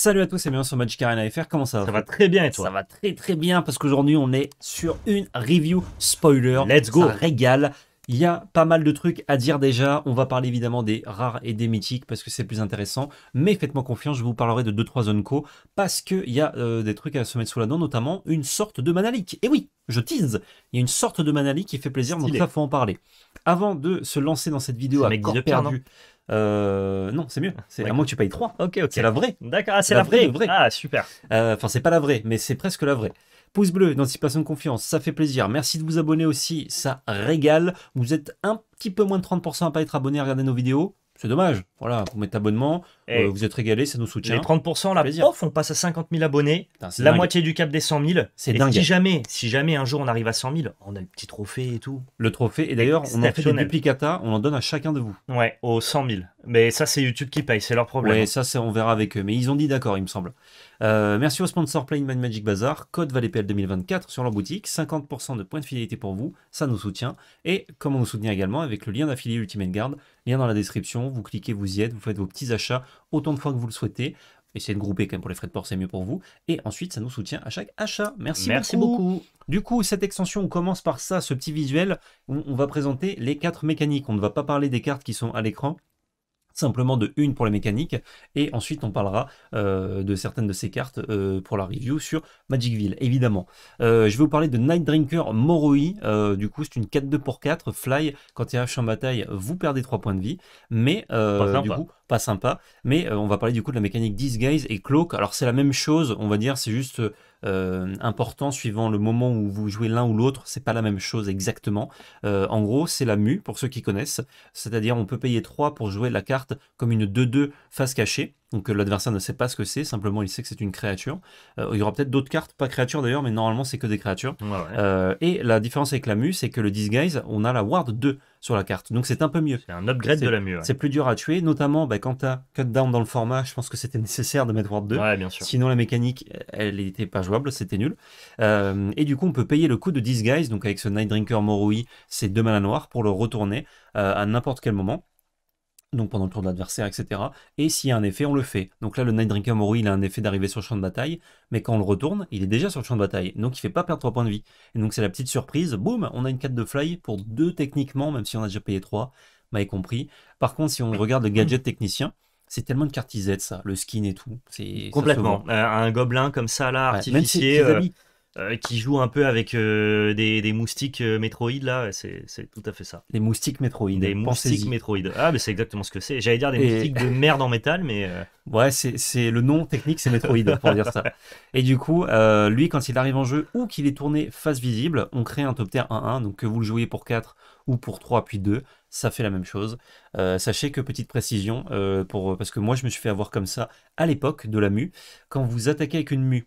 Salut à tous c'est bien sur Magic Arena FR, comment ça va Ça va très bien et toi Ça va très très bien parce qu'aujourd'hui on est sur une review spoiler. Let's go Ça régale il y a pas mal de trucs à dire déjà. On va parler évidemment des rares et des mythiques parce que c'est plus intéressant. Mais faites-moi confiance, je vous parlerai de 2-3 zones co parce qu'il y a euh, des trucs à se mettre sous la dent, notamment une sorte de manalique. Et oui, je tease Il y a une sorte de manalique qui fait plaisir, donc ça, faut en parler. Avant de se lancer dans cette vidéo à corps perdu, euh, non, c'est mieux. C'est à moins que tu payes 3. Ok, ok. C'est la vraie. D'accord, ah, c'est la, vraie. Ah, super. Euh, enfin, c'est pas la vraie, mais c'est presque la vraie. Pouce bleu, d'anticipation de confiance, ça fait plaisir. Merci de vous abonner aussi, ça régale. Vous êtes un petit peu moins de 30% à pas être abonné à regarder nos vidéos c'est dommage. Voilà, vous mettez abonnement, euh, vous êtes régalé, ça nous soutient. Les 30% là, prof, on passe à 50 000 abonnés, la moitié du cap des 100 000. C'est dingue. Si jamais, si jamais un jour on arrive à 100 000, on a le petit trophée et tout. Le trophée, et d'ailleurs, on en fait des duplicata, on en donne à chacun de vous. Ouais, aux 100 000. Mais ça, c'est YouTube qui paye, c'est leur problème. Ouais, ça, on verra avec eux. Mais ils ont dit d'accord, il me semble. Euh, merci au sponsor Plain Man Magic Bazaar, code ValetPL 2024 sur leur boutique, 50% de points de fidélité pour vous, ça nous soutient. Et comment nous soutenir également avec le lien d'affilié Ultimate Guard, lien dans la description, vous cliquez, vous y êtes, vous faites vos petits achats autant de fois que vous le souhaitez. Essayez de grouper quand même pour les frais de port, c'est mieux pour vous. Et ensuite, ça nous soutient à chaque achat. Merci, Merci beaucoup. Du coup, cette extension, on commence par ça, ce petit visuel. Où on va présenter les quatre mécaniques. On ne va pas parler des cartes qui sont à l'écran simplement de une pour les mécaniques, et ensuite on parlera euh, de certaines de ces cartes euh, pour la review sur Magicville, évidemment. Euh, je vais vous parler de Night Drinker Moroi, du coup c'est une 4-2 pour 4, fly, quand il champ en bataille, vous perdez 3 points de vie, mais du coup pas sympa. Mais euh, on va parler du coup de la mécanique Disguise et Cloak. Alors c'est la même chose, on va dire, c'est juste euh, important suivant le moment où vous jouez l'un ou l'autre. C'est pas la même chose exactement. Euh, en gros, c'est la mu pour ceux qui connaissent. C'est-à-dire on peut payer 3 pour jouer la carte comme une 2-2 face cachée. Donc l'adversaire ne sait pas ce que c'est, simplement il sait que c'est une créature. il y aura peut-être d'autres cartes, pas créatures d'ailleurs, mais normalement c'est que des créatures. et la différence avec la mue, c'est que le Disguise, on a la Ward 2 sur la carte. Donc c'est un peu mieux. C'est un upgrade de la mieux C'est plus dur à tuer, notamment bah, quand t'as cut down dans le format, je pense que c'était nécessaire de mettre Ward 2. Ouais, bien sûr. Sinon la mécanique, elle n'était pas jouable, c'était nul. Euh, et du coup, on peut payer le coût de Disguise, donc avec ce Night Drinker Moroi, c'est deux à noirs, pour le retourner euh, à n'importe quel moment donc pendant le tour de l'adversaire, etc. Et s'il y a un effet, on le fait. Donc là, le Night Drinker Mori, il a un effet d'arriver sur le champ de bataille, mais quand on le retourne, il est déjà sur le champ de bataille, donc il ne fait pas perdre 3 points de vie. Et donc c'est la petite surprise, boum, on a une 4 de fly pour 2 techniquement, même si on a déjà payé 3, m'avez compris. Par contre, si on regarde le gadget technicien, c'est tellement de cartisette ça, le skin et tout. C'est complètement euh, un gobelin comme ça là, artificier. Euh, qui joue un peu avec euh, des, moustiques euh, métroïdes là, c'est tout à fait ça. Les moustiques Metroid. Des moustiques Metroid. Ah, mais c'est exactement ce que c'est. J'allais dire des moustiques de merde en métal, mais. Ouais, c'est le nom technique, c'est métroïde pour dire ça. Et du coup, lui, quand il arrive en jeu ou qu'il est tourné face visible, on crée un top tier 1-1, donc que vous le jouiez pour 4 ou pour 3 puis 2, ça fait la même chose. sachez que petite précision, pour, parce que moi je me suis fait avoir comme ça à l'époque de la mue, quand vous attaquez avec une mue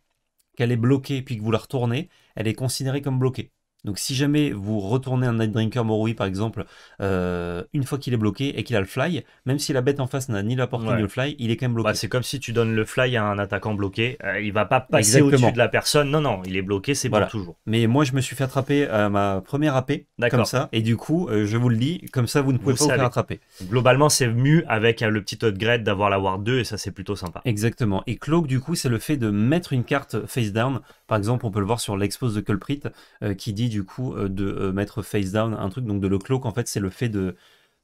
qu'elle est bloquée puis que vous la retournez, elle est considérée comme bloquée. Donc si jamais vous retournez un Night Drinker par exemple, euh, une fois qu'il est bloqué et qu'il a le fly, même si la bête en face n'a ni la portée ni le fly, il est quand même bloqué. Bah, c'est comme si tu donnes le fly à un attaquant bloqué, euh, il va pas passer au-dessus de la personne, non non, il est bloqué, c'est bon toujours. Mais moi je me suis fait attraper à euh, ma première AP, comme ça, et du coup je vous le dis, comme ça vous ne pouvez pas vous faire attraper. Globalement c'est mieux avec le petit upgrade d'avoir la War 2 et ça c'est plutôt sympa. Exactement, et Cloak du coup c'est le fait de mettre une carte face down, par exemple on peut le voir sur l'expose de Culprit qui dit du coup euh, de euh, mettre face down, un truc donc de le cloak en fait c'est le fait de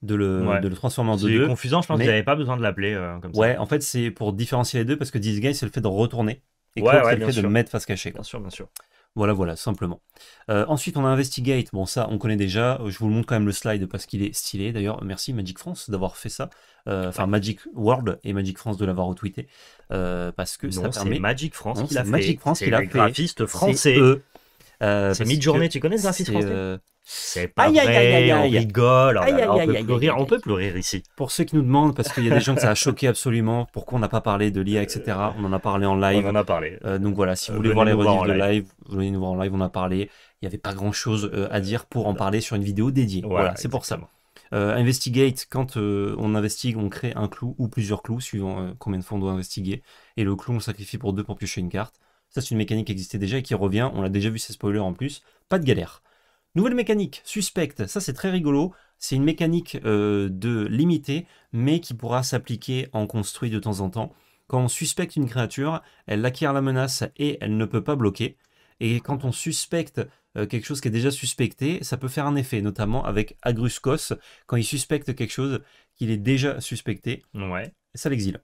de le, de le transformer en deux. C'est confusant, je pense que qu'ils n'avaient pas besoin de l'appeler euh, comme ça. Ouais, en fait, c'est pour différencier les deux parce que Disguise, c'est le fait de retourner et ouais, c'est le fait de de mettre face cachée. Bien sûr, bien sûr. Voilà, voilà, simplement. ensuite, on a Investigate. Bon, ça, on connaît déjà. Je vous le montre quand même le slide parce qu'il est stylé. D'ailleurs, merci Magic France d'avoir fait ça. Enfin, Magic World et Magic France de l'avoir retweeté. parce que ça permet. Magic France qui l'a fait. Magic France qui l'a fait. graphiste français. Euh, c'est midi journée tu connais ce français euh, c'est pas vrai, on rigole, on peut pleurer, on peut ici. Pour ceux qui nous demandent, parce qu'il y a des gens que ça a choqué absolument, pourquoi on n'a pas parlé de l'IA, etc. On en a parlé en live. On en a parlé. Euh, donc voilà, si vous voulez voir les revues de live, venez nous voir en live, on en a parlé. Il n'y avait pas grand chose à dire pour en parler sur une vidéo dédiée. Voilà, c'est pour ça. investigate, quand on investigue, on crée un clou ou plusieurs clous, suivant combien de fois on doit investiguer. Et le clou, on sacrifie pour deux pour piocher une carte. Ça, c'est une mécanique qui existait déjà et qui revient. On l'a déjà vu, c'est spoiler en plus. Pas de galère. Nouvelle mécanique, suspecte. Ça, c'est très rigolo. C'est une mécanique euh, de limiter, mais qui pourra s'appliquer en construit de temps en temps. Quand on suspecte une créature, elle acquiert la menace et elle ne peut pas bloquer. Et quand on suspecte euh, quelque chose qui est déjà suspecté, ça peut faire un effet, notamment avec Agruscos. quand il suspecte quelque chose qu'il est déjà suspecté, ouais. ça l'exile.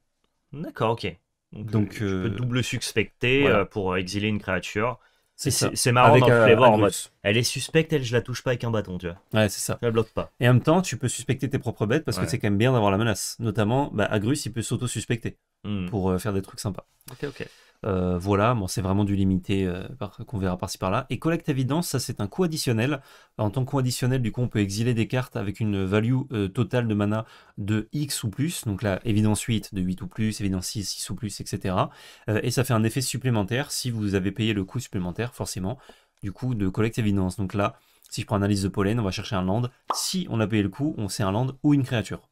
D'accord, ok. Donc, euh, euh, double suspecter euh, pour exiler une créature. C'est marrant avec flavor, elle est suspecte, elle je la touche pas avec un bâton, tu vois. Ouais, c'est ça. Elle bloque pas. Et en même temps, tu peux suspecter tes propres bêtes parce que c'est quand même bien d'avoir la menace. Notamment, bah, Agrus, il peut s'auto-suspecter hmm. pour faire des trucs sympas. Ok, ok. Euh, voilà, c'est vraiment du limité euh, qu'on verra par-ci par-là. Et collecte évidence, ça c'est un coût additionnel. En tant que coût additionnel, du coup, on peut exiler des cartes avec une value euh, totale de mana de X ou plus. Donc là, évidence 8 de 8 ou plus, évidence 6, 6 ou plus, etc. et ça fait un effet supplémentaire si vous avez payé le coût supplémentaire, forcément, du coup, de collecte évidence. Donc là, si je prends analyse de pollen, on va chercher un land. Si on a payé le coût, on sait un land ou une créature,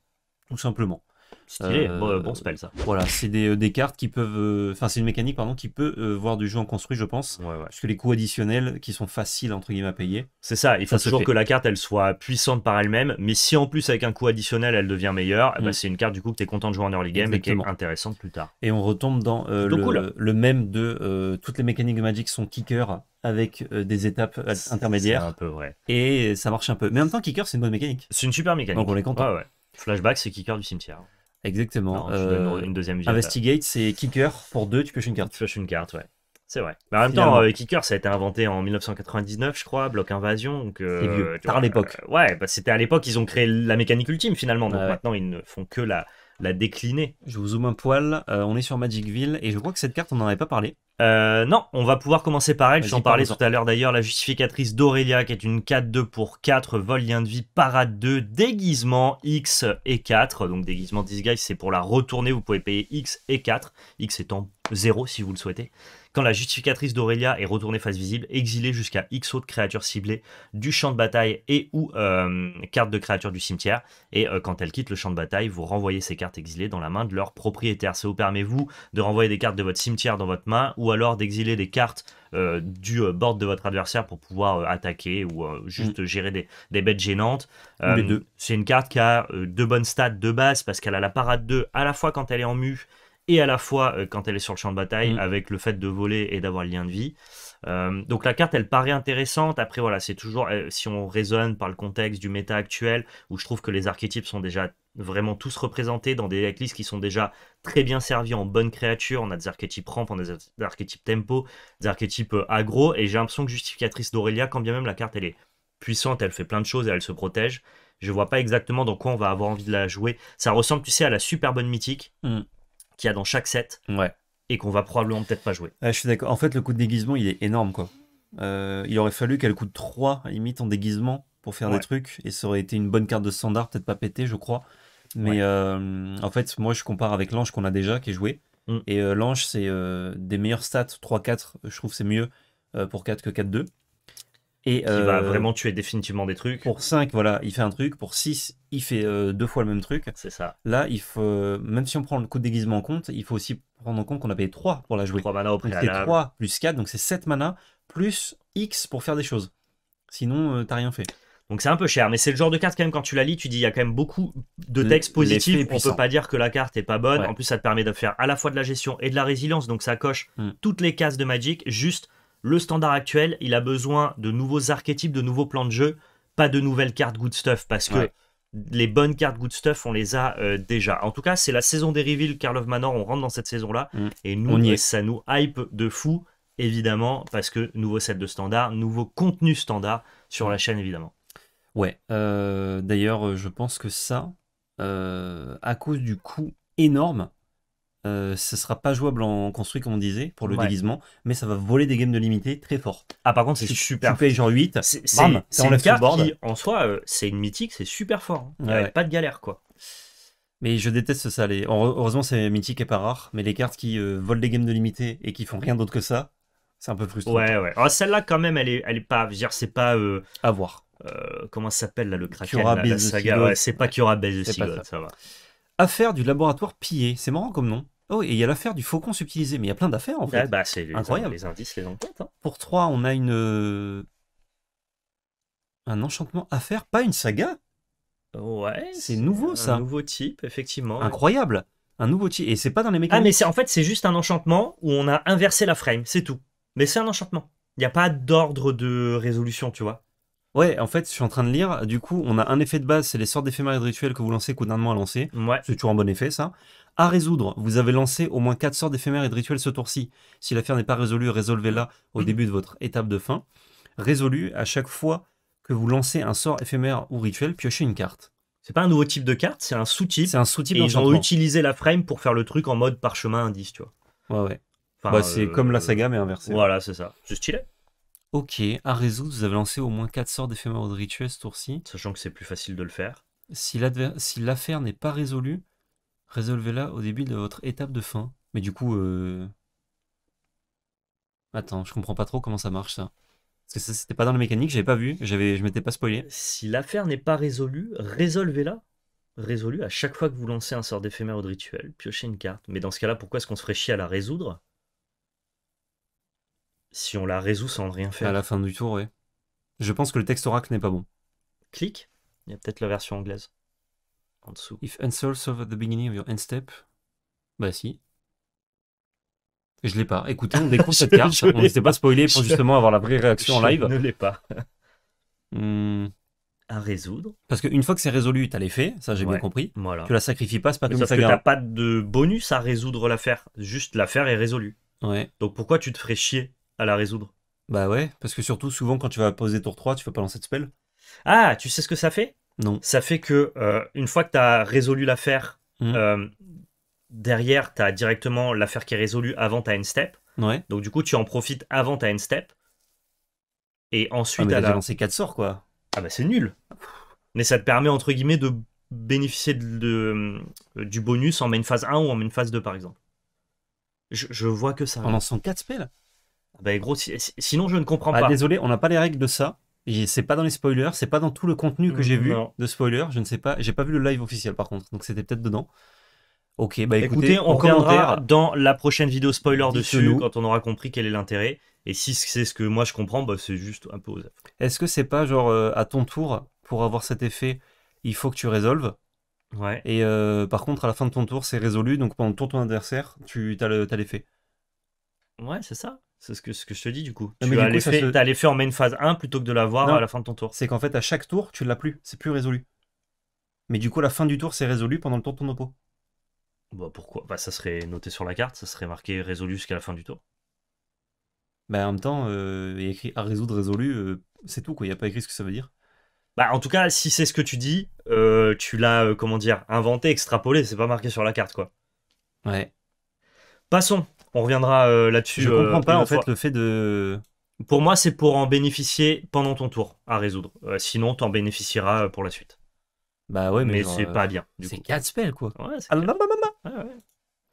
tout simplement. Stylé, euh, bon, spell ça. Voilà, c'est des, euh, cartes qui peuvent. Euh, enfin, c'est une mécanique pardon, qui peut voir du jeu en construit, je pense. Ouais, ouais. les coûts additionnels qui sont faciles entre guillemets à payer. C'est ça, il faut toujours que la carte elle soit puissante par elle-même, mais si en plus avec un coût additionnel elle devient meilleure, eh ben, mm. c'est une carte du coup que tu es content de jouer en early game et qui est intéressante plus tard. Et on retombe dans le, même de toutes les mécaniques de Magic sont kicker avec des étapes intermédiaires. un peu vrai. Et ça marche un peu. Mais en même temps, kicker c'est une bonne mécanique. C'est une super mécanique. Donc on est content. Ouais, Flashback c'est kicker du cimetière. Exactement. euh, une deuxième Investigate, c'est Kicker pour deux, tu pioches une carte. Tu pioches une carte, ouais. C'est vrai. Mais en même temps, euh, Kicker, ça a été inventé en 1999, je crois, bloc invasion. Donc, euh, c'est vieux. Tard l'époque. Euh, ouais, bah, c'était à l'époque, ils ont créé la mécanique ultime finalement. Donc maintenant, ils ne font que la, la décliner. Je vous zoome un poil. Euh, on est sur Magicville et je crois que cette carte, on n'en avait pas parlé. Euh, non, on va pouvoir commencer par elle. J'en parlais tout à l'heure d'ailleurs. La justificatrice d'Aurélia, qui est une 4-2 pour 4, vol lien de vie, parade 2, déguisement X et 4. Donc déguisement disguise, c'est pour la retourner. Vous pouvez payer X et 4. X étant 0 si vous le souhaitez. Quand la justificatrice d'Aurélia est retournée face visible, exilée jusqu'à X autres créatures ciblées du champ de bataille et ou euh, cartes de créatures du cimetière. Et euh, quand elle quitte le champ de bataille, vous renvoyez ces cartes exilées dans la main de leur propriétaire. Ça vous permet, vous, de renvoyer des cartes de votre cimetière dans votre main ou alors d'exiler des cartes euh, du euh, board de votre adversaire pour pouvoir euh, attaquer ou juste mm. gérer des, bêtes gênantes. C'est une carte qui a deux bonnes stats de base parce qu'elle a la parade 2 à la fois quand elle est en mu et à la fois quand elle est sur le champ de bataille mm. avec le fait de voler et d'avoir le lien de vie. Euh, donc la carte, elle paraît intéressante. Après, voilà, c'est toujours, euh, si on raisonne par le contexte du méta actuel, où je trouve que les archétypes sont déjà vraiment tous représentés dans des decklists qui sont déjà très bien servis en bonne créature On a des archétypes ramp, on a des archétypes tempo, des archétypes euh, agro et j'ai l'impression que Justificatrice d'Aurélia, quand bien même la carte, elle est puissante, elle fait plein de choses et elle se protège. Je vois pas exactement dans quoi on va avoir envie de la jouer. Ça ressemble, tu sais, à la super bonne mythique. Mm. qu'il y a dans chaque set. Ouais et qu'on va probablement peut-être pas jouer. je suis d'accord. En fait, le coup de déguisement, il est énorme, quoi. Euh, il aurait fallu qu'elle coûte 3 limite en déguisement pour faire des trucs, et ça aurait été une bonne carte de standard, peut-être pas pété, je crois. Mais euh, en fait, moi, je compare avec l'ange qu'on a déjà, qui est joué. Mm. Et euh, l'ange, c'est des meilleures stats. 3-4, je trouve c'est mieux pour 4 que 4-2. Et, qui va vraiment tuer définitivement des trucs. Pour 5, voilà, il fait un truc. Pour 6, il fait deux fois le même truc. C'est ça. Là, il faut, même si on prend le coup de déguisement en compte, il faut aussi prendre en compte qu'on a payé 3 pour la jouer. 3 mana au donc c'est 3 plus 4, donc c'est 7 mana, plus X pour faire des choses. Sinon, euh, t'as rien fait. Donc c'est un peu cher, mais c'est le genre de carte quand même quand tu la lis, tu dis il y a quand même beaucoup de textes positifs. On peut pas dire que la carte est pas bonne. En plus, ça te permet de faire à la fois de la gestion et de la résilience, donc ça coche hmm. toutes les cases de Magic. Juste le standard actuel, il a besoin de nouveaux archétypes, de nouveaux plans de jeu, pas de nouvelles cartes good stuff parce que les bonnes cartes good stuff, on les a euh, déjà. En tout cas, c'est la saison des reveals, Carl of Manor, on rentre dans cette saison-là. Mm. Et nous, euh, ça nous hype de fou, évidemment, parce que nouveau set de standard, nouveau contenu standard sur la chaîne, évidemment. Ouais, euh, d'ailleurs, je pense que ça, à cause du coût énorme euh, ce sera pas jouable en construit comme on disait pour le déguisement, mais ça va voler des games de limité très fort. Ah par contre c'est super. Tu fais genre 8, c'est une carte qui en soi euh, c'est une mythique, c'est super fort. Hein. pas de galère quoi. Mais je déteste ça. Les... Heureusement c'est mythique et pas rare, mais les cartes qui euh, volent des games de limité et qui font rien d'autre que ça, c'est un peu frustrant. Ouais ouais. Ah, celle-là quand même elle est, elle est pas, c'est pas à voir. comment ça s'appelle là le Kraken la, la, saga, c'est pas Kiora Base ça va. Affaire du laboratoire pillé, c'est marrant comme nom. Oh, et il y a l'affaire du faucon subtilisé, mais il y a plein d'affaires en fait. Ah, bah, c'est incroyable. Les indices, les enquêtes. Hein. Pour 3, on a une. Euh, un enchantement à faire, pas une saga Ouais. C'est nouveau ça. Un nouveau type, effectivement. Incroyable. Un nouveau type. Et c'est pas dans les mécaniques. Ah, mais en fait, c'est juste un enchantement où on a inversé la frame, c'est tout. Mais c'est un enchantement. Il n'y a pas d'ordre de résolution, tu vois. Ouais, en fait, je suis en train de lire. Du coup, on a un effet de base, c'est les sortes d'éphémères et de rituels que vous lancez un d'un à lancer. C'est toujours un bon effet, ça. À résoudre, vous avez lancé au moins 4 sorts d'éphémères et de rituels ce tour-ci. Si l'affaire n'est pas résolue, résolvez-la au mm. début de votre étape de fin. Résolu, à chaque fois que vous lancez un sort éphémère ou rituel, piochez une carte. C'est pas un nouveau type de carte, c'est un sous-type. C'est un sous-type. Et ils ont utilisé la frame pour faire le truc en mode parchemin indice, tu vois. Ouais, ouais. Bah, c'est euh, comme la saga, mais inversé. Voilà, c'est ça. C'est stylé. Ok, à résoudre, vous avez lancé au moins 4 sorts d'éphémère ou de rituel ce tour-ci. Sachant que c'est plus facile de le faire. Si l'affaire n'est pas résolue, Résolvez-la au début de votre étape de fin. Mais du coup... Euh, Attends, je comprends pas trop comment ça marche ça. Parce que ça, c'était pas dans la mécanique, j'avais pas vu, j'avais, je m'étais pas spoilé. Si l'affaire n'est pas résolue, résolvez-la. Résolue à chaque fois que vous lancez un sort d'éphémère ou de rituel, piochez une carte. Mais dans ce cas-là, pourquoi est-ce qu'on se ferait chier à la résoudre si on la résout sans rien faire À la fin du tour, oui. Je pense que le texte oracle n'est pas bon. Clique. Il y a peut-être la version anglaise. En dessous. If solve at the beginning of your end step. Bah si. Je l'ai pas. Écoutez, on découvre cette carte. Je on n'était pas spoilé pour justement avoir la vraie réaction en live. Je ne l'ai pas. Hmm. À résoudre. Parce qu'une fois que c'est résolu, tu as les ça j'ai bien compris. Voilà. Tu la sacrifies pas, c'est pas comme Parce que t'as pas de bonus à résoudre l'affaire. Juste l'affaire est résolue. Ouais. Donc pourquoi tu te ferais chier à la résoudre Bah ouais, parce que surtout souvent quand tu vas poser tour 3, tu vas pas lancer de spell. Ah, tu sais ce que ça fait ça fait que euh, une fois que tu as résolu l'affaire, mmh. euh, derrière, tu as directement l'affaire qui est résolue avant ta end step. Donc du coup, tu en profites avant ta end step. Et ensuite, ah, sorts, quoi. Ah bah c'est nul. Mais ça te permet, entre guillemets, de bénéficier de, euh, du bonus en main phase 1 ou en main phase 2, par exemple. Je, vois que ça. En lançant 4 spells ah, bah gros, sinon je ne comprends ah, pas. Désolé, on n'a pas les règles de ça. C'est pas dans les spoilers, c'est pas dans tout le contenu que j'ai mm, vu de spoilers. Je ne sais pas, j'ai pas vu le live officiel par contre, donc c'était peut-être dedans. Ok, bah écoutez, on reviendra dans la prochaine vidéo spoiler dessus quand on aura compris quel est l'intérêt. Et si c'est ce que moi je comprends, bah c'est juste un peu aux Est-ce que c'est pas genre euh, à ton tour pour avoir cet effet, il faut que tu résolves Ouais. Et euh, par contre, à la fin de ton tour, c'est résolu, donc pendant le tour de ton adversaire, tu as l'effet. ouais, c'est ça. C'est ce que, ce que je te dis du coup. tu as l'effet en main phase 1 plutôt que de l'avoir à la fin de ton tour. C'est qu'en fait, à chaque tour, tu ne l'as plus. C'est plus résolu. Mais du coup, la fin du tour, c'est résolu pendant le tour de ton oppo. Bah pourquoi Bah ça serait noté sur la carte, ça serait marqué résolu jusqu'à la fin du tour. Bah en même temps, il euh, y écrit à résoudre résolu, euh, c'est tout quoi, il n'y a pas écrit ce que ça veut dire. Bah en tout cas, si c'est ce que tu dis, euh, tu l'as, comment dire, inventé, extrapolé, c'est pas marqué sur la carte quoi. Ouais. Passons, on reviendra euh, là-dessus. Je euh, comprends pas en fait le fait de. Pour moi, c'est pour en bénéficier pendant ton tour à résoudre. Euh, sinon, tu en bénéficieras pour la suite. Bah ouais, mais, c'est pas bien. C'est 4 spells quoi. ah, ouais.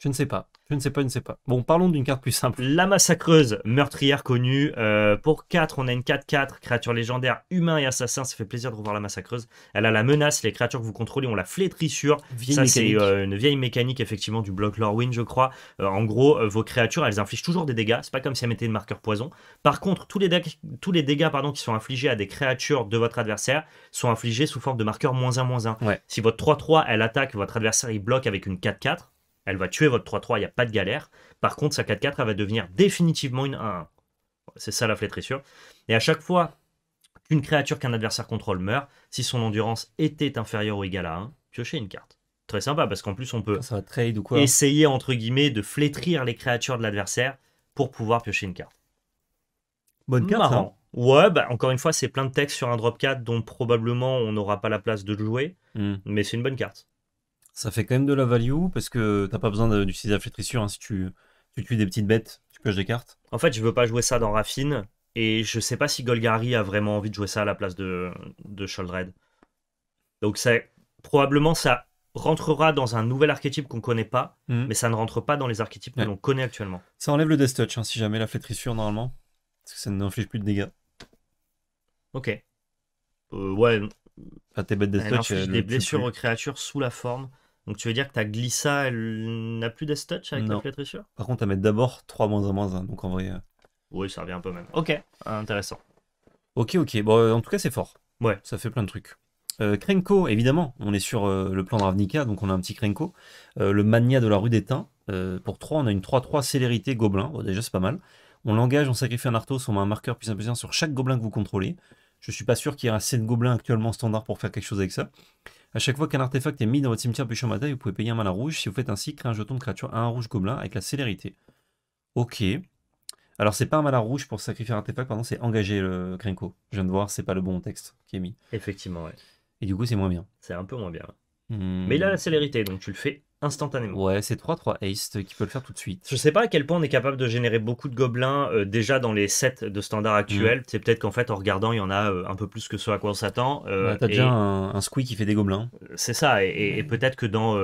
Je ne sais pas. Je ne sais pas, je ne sais pas. Bon, parlons d'une carte plus simple. La massacreuse, meurtrière connue. Euh, pour 4, on a une 4-4, créature légendaire, humain et assassin. Ça fait plaisir de revoir la massacreuse. Elle a la menace, les créatures que vous contrôlez, ont la flétrissure. ça, c'est euh, une vieille mécanique, effectivement, du bloc Lorwyn, je crois. Euh, en gros, vos créatures, elles infligent toujours des dégâts. C'est pas comme si elles mettaient une marqueur poison. Par contre, tous les, tous les dégâts pardon, qui sont infligés à des créatures de votre adversaire sont infligés sous forme de marqueur moins 1, moins 1. Ouais. Si votre 3-3, elle attaque, votre adversaire, il bloque avec une 4-4 elle va tuer votre 3-3, il n'y a pas de galère. Par contre, sa 4-4, elle va devenir définitivement une 1-1. C'est ça la flétrissure. Et à chaque fois qu'une créature qu'un adversaire contrôle meurt, si son endurance était inférieure ou égale à 1, piochez une carte. Très sympa, parce qu'en plus, on peut essayer, entre guillemets, de flétrir les créatures de l'adversaire pour pouvoir piocher une carte. Bonne carte. Marrant. Hein. Ouais, bah, encore une fois, c'est plein de textes sur un drop 4 dont probablement on n'aura pas la place de jouer, hmm. mais c'est une bonne carte ça fait quand même de la value parce que t'as pas besoin d'utiliser la flétrissure hein. si tu, tues des petites bêtes, tu pioches des cartes. En fait, je veux pas jouer ça dans Raffine et je sais pas si Golgari a vraiment envie de jouer ça à la place de, de Sholdred. Donc ça, probablement ça rentrera dans un nouvel archétype qu'on connaît pas, hmm. mais ça ne rentre pas dans les archétypes que l'on connaît actuellement. Ça enlève le Death Touch hein, si jamais la flétrissure normalement, parce que ça n'inflige plus de dégâts. Ok. Euh, ouais. Enfin, tes bêtes Death Touch. des blessures aux créatures sous la forme donc tu veux dire que ta glissa, elle n'a plus Touch avec la flétrissure Par contre, à mettre d'abord 3 1 1, donc en vrai. Euh, oui, ça revient un peu même. Ok, intéressant. Ok, ok. Bon, euh, en tout cas, c'est fort. Ouais. Ça fait plein de trucs. Euh, Krenko, évidemment, on est sur le plan de Ravnica, donc on a un petit Krenko. le mania de la rue d'Étain. pour 3, on a une 3-3 célérité gobelin. déjà, c'est pas mal. On l'engage, on sacrifie un Arthos, on met un marqueur plus un sur chaque gobelin que vous contrôlez. Je ne suis pas sûr qu'il y ait un de gobelins actuellement standard pour faire quelque chose avec ça. À chaque fois qu'un artefact est mis dans votre cimetière puis en bataille, vous pouvez payer un à rouge. Si vous faites ainsi, créez un jeton de créature à un rouge gobelin avec la célérité. Ok. Alors c'est pas un à rouge pour sacrifier un artefact, pardon, c'est engager le Krenko. Je viens de voir, c'est pas le bon texte qui est mis. Effectivement, ouais. Et du coup, c'est moins bien. C'est un peu moins bien. Hmm. Mais il a la célérité, donc tu le fais instantanément. Ouais, c'est 3-3 haste qui peut le faire tout de suite. Je sais pas à quel point on est capable de générer beaucoup de gobelins euh, déjà dans les sets de standard actuels. Mm. C'est peut-être qu'en fait, en regardant, il y en a euh, un peu plus que ce à quoi on s'attend. Euh, t'as déjà un, un squeak qui fait des gobelins. C'est ça, et, peut-être que dans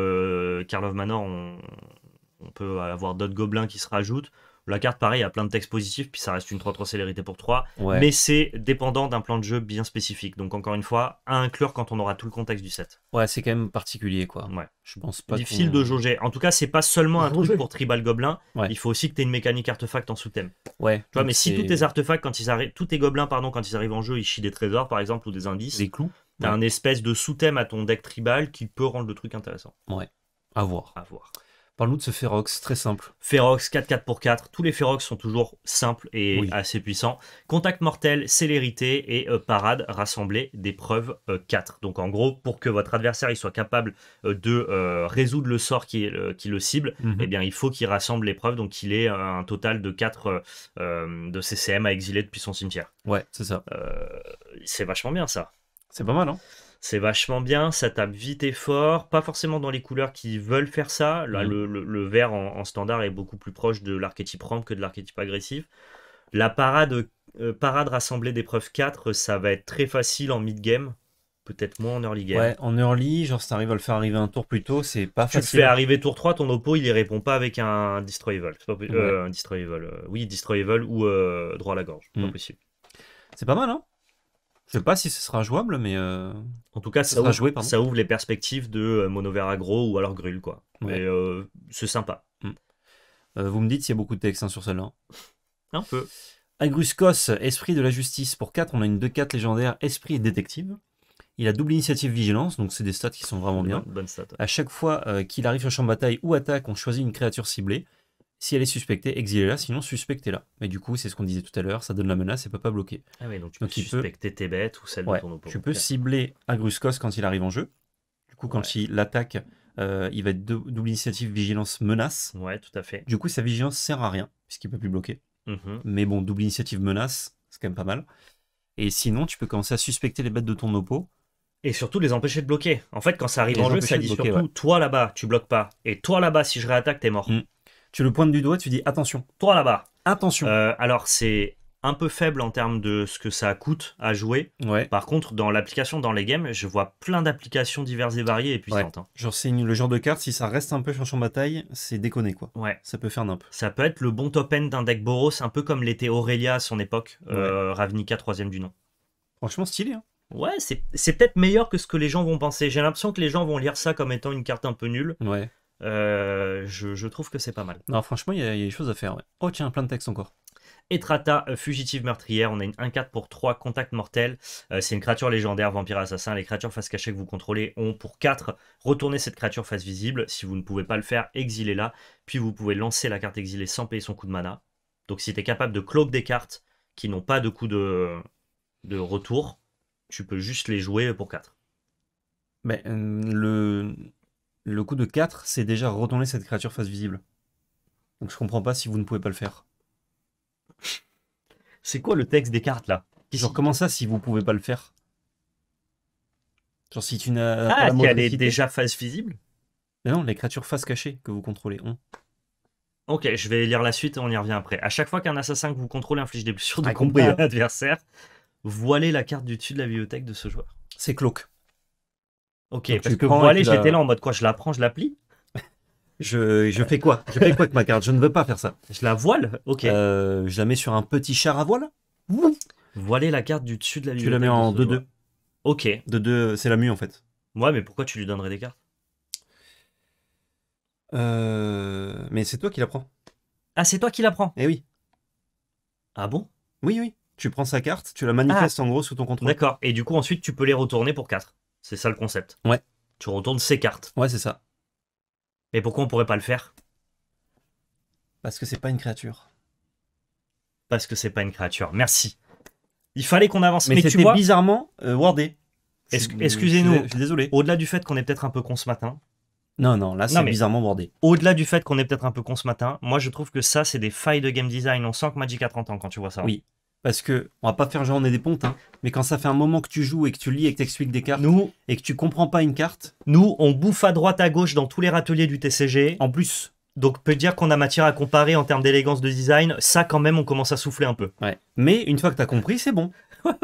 Karlov Manor, on peut avoir d'autres gobelins qui se rajoutent. La carte, pareil, a plein de textes positifs, puis ça reste une 3-3 célérité pour 3. Mais c'est dépendant d'un plan de jeu bien spécifique. Donc, encore une fois, à inclure quand on aura tout le contexte du set. Ouais, c'est quand même particulier, quoi. Ouais. Je pense pas. Difficile de jauger. En tout cas, c'est pas seulement un truc pour Tribal gobelin. Il faut aussi que tu aies une mécanique artefact en sous-thème. Ouais. Tu vois, mais si tous tes artefacts, quand ils arrivent, tous tes gobelins, pardon, quand ils arrivent en jeu, ils chient des trésors, par exemple, ou des indices. Des clous. T'as un espèce de sous-thème à ton deck tribal qui peut rendre le truc intéressant. Ouais. À voir. À voir. Parle-nous de ce Ferox, très simple. Ferox 4-4 pour 4, tous les Ferox sont toujours simples et assez puissants. Contact mortel, célérité et euh, parade rassembler des preuves 4. Euh, donc en gros, pour que votre adversaire soit capable euh, de résoudre le sort qui, le cible, mhm. eh bien, il faut qu'il rassemble les preuves, donc il ait un total de 4 de CCM à exiler depuis son cimetière. Ouais, c'est ça. c'est vachement bien ça. C'est pas mal, non hein c'est vachement bien, ça tape vite et fort, pas forcément dans les couleurs qui veulent faire ça. Là, mm. le, vert en, standard est beaucoup plus proche de l'archétype ramp que de l'archétype agressif. La parade, euh, parade rassemblée d'épreuve 4, ça va être très facile en mid-game peut-être moins en early game. Ouais, en early, genre si t'arrives à le faire arriver un tour plus tôt, c'est pas facile. Tu fais arriver tour 3, ton oppo, il y répond pas avec un destroy euh, un euh, oui, Destroyable ou droit à la gorge. Mm. possible. C'est pas mal, hein je sais pas si ce sera jouable, mais. Euh, en tout cas, ça, ouvre, les perspectives de euh, Mono Agro ou alors Grull, quoi. Mais euh, c'est sympa. Mm. vous me dites s'il y a beaucoup de textes hein, sur celle-là. Un peu. Agruscos, Esprit de la Justice. Pour 4, on a une 2-4 légendaire, Esprit et Détective. Il a double initiative vigilance, donc c'est des stats qui sont vraiment bien. Bonne, bonne À chaque fois qu'il arrive sur champ de bataille ou attaque, on choisit une créature ciblée. Si elle est suspectée, exilez-la, sinon suspectez-la. Mais du coup, c'est ce qu'on disait tout à l'heure, ça donne la menace et peut pas bloquer. Ah oui, donc tu peux suspecter tes bêtes ou celles de ton Tu peux cibler Agruskos quand il arrive en jeu. Du coup, quand il attaque, euh, il va être double initiative vigilance menace. Ouais, tout à fait. Du coup, sa vigilance sert à rien, puisqu'il peut plus bloquer. Mhm. Mais bon, double initiative menace, c'est quand même pas mal. Et sinon, tu peux commencer à suspecter les bêtes de ton oppo. Et surtout les empêcher de bloquer. En fait, quand ça arrive en jeu, ça dit surtout toi là-bas, tu bloques pas. Et toi là-bas, si je réattaque, t'es mort. Mm tu le pointes du doigt, tu dis attention, toi là-bas. Attention. Euh, alors c'est un peu faible en termes de ce que ça coûte à jouer. Ouais. Par contre, dans l'application, dans les games, je vois plein d'applications diverses et variées et puissantes. Hein. Genre, c'est le genre de carte, si ça reste un peu sur champ bataille, c'est déconné quoi. Ouais. Ça peut faire quoi. Ça peut être le bon top-end d'un deck Boros, un peu comme l'était Aurelia à son époque, euh, Ravnica troisième du nom. Franchement, stylé. Hein. Ouais, c'est peut-être meilleur que ce que les gens vont penser. J'ai l'impression que les gens vont lire ça comme étant une carte un peu nulle. Ouais. Euh, je, trouve que c'est pas mal. Non, franchement, il y, a des choses à faire. Oh, tiens, plein de textes encore. Etrata, euh, fugitive meurtrière, on a une 1-4 pour 3, contact mortel. Euh, c'est une créature légendaire, vampire assassin. Les créatures face cachée que vous contrôlez ont pour 4 retourner cette créature face visible. Si vous ne pouvez pas le faire, exilez-la. Puis vous pouvez lancer la carte exilée sans payer son coup de mana. Donc si tu es capable de cloak des cartes qui n'ont pas de coup de, de retour, tu peux juste les jouer pour 4. Mais ben, le, le coup de 4, c'est déjà retourner cette créature face visible. Donc je comprends pas si vous ne pouvez pas le faire. C'est quoi le texte des cartes là Genre comment ça si vous pouvez pas le faire Genre si tu n'as pas ah, la est déjà face visible non, les créatures face cachée que vous contrôlez ont. Ok, je vais lire la suite on y revient après. À chaque fois qu'un assassin que vous contrôlez inflige des blessures de ah, combat à hein. l'adversaire, voilez la carte du dessus de la bibliothèque de ce joueur. C'est cloque. Ok, parce que voilée, j'étais là en mode quoi, je la prends, je la plie je, fais quoi Je fais quoi avec ma carte Je ne veux pas faire ça. Je la voile Ok. Euh, je la mets sur un petit char à voile Voiler la carte du dessus de la lumière. Tu la mets en 2-2. ok. De deux, c'est la mue en fait. Ouais, mais pourquoi tu lui donnerais des cartes euh... Mais c'est toi qui la prends. Ah, c'est toi qui la prends Eh oui. Ah bon Oui, oui. Tu prends sa carte, tu la manifestes ah. en gros sous ton contrôle. D'accord. Et du coup, ensuite, tu peux les retourner pour 4. C'est ça le concept. Ouais. Tu retournes ces cartes. Ouais, c'est ça. Et pourquoi on pourrait pas le faire Parce que c'est pas une créature. Parce que c'est pas une créature. Merci. Il fallait qu'on avance. Mais, tu vois... bizarrement euh, wardé. Excusez-nous. Je suis désolé. Au-delà du fait qu'on est peut-être un peu con ce matin, non, non, là c'est bizarrement wardé. Au-delà du fait qu'on est peut-être un peu con ce matin, moi je trouve que ça c'est des failles de game design. On sent que Magic a 30 ans quand tu vois ça. Oui. Parce que, on va pas faire genre on est des pontes, hein, mais quand ça fait un moment que tu joues et que tu lis et que tu expliques des cartes, nous, et que tu comprends pas une carte, nous, on bouffe à droite à gauche dans tous les râteliers du TCG. En plus, donc peut dire qu'on a matière à comparer en termes d'élégance de design, ça quand même on commence à souffler un peu. Ouais. Mais une fois que as compris, c'est bon.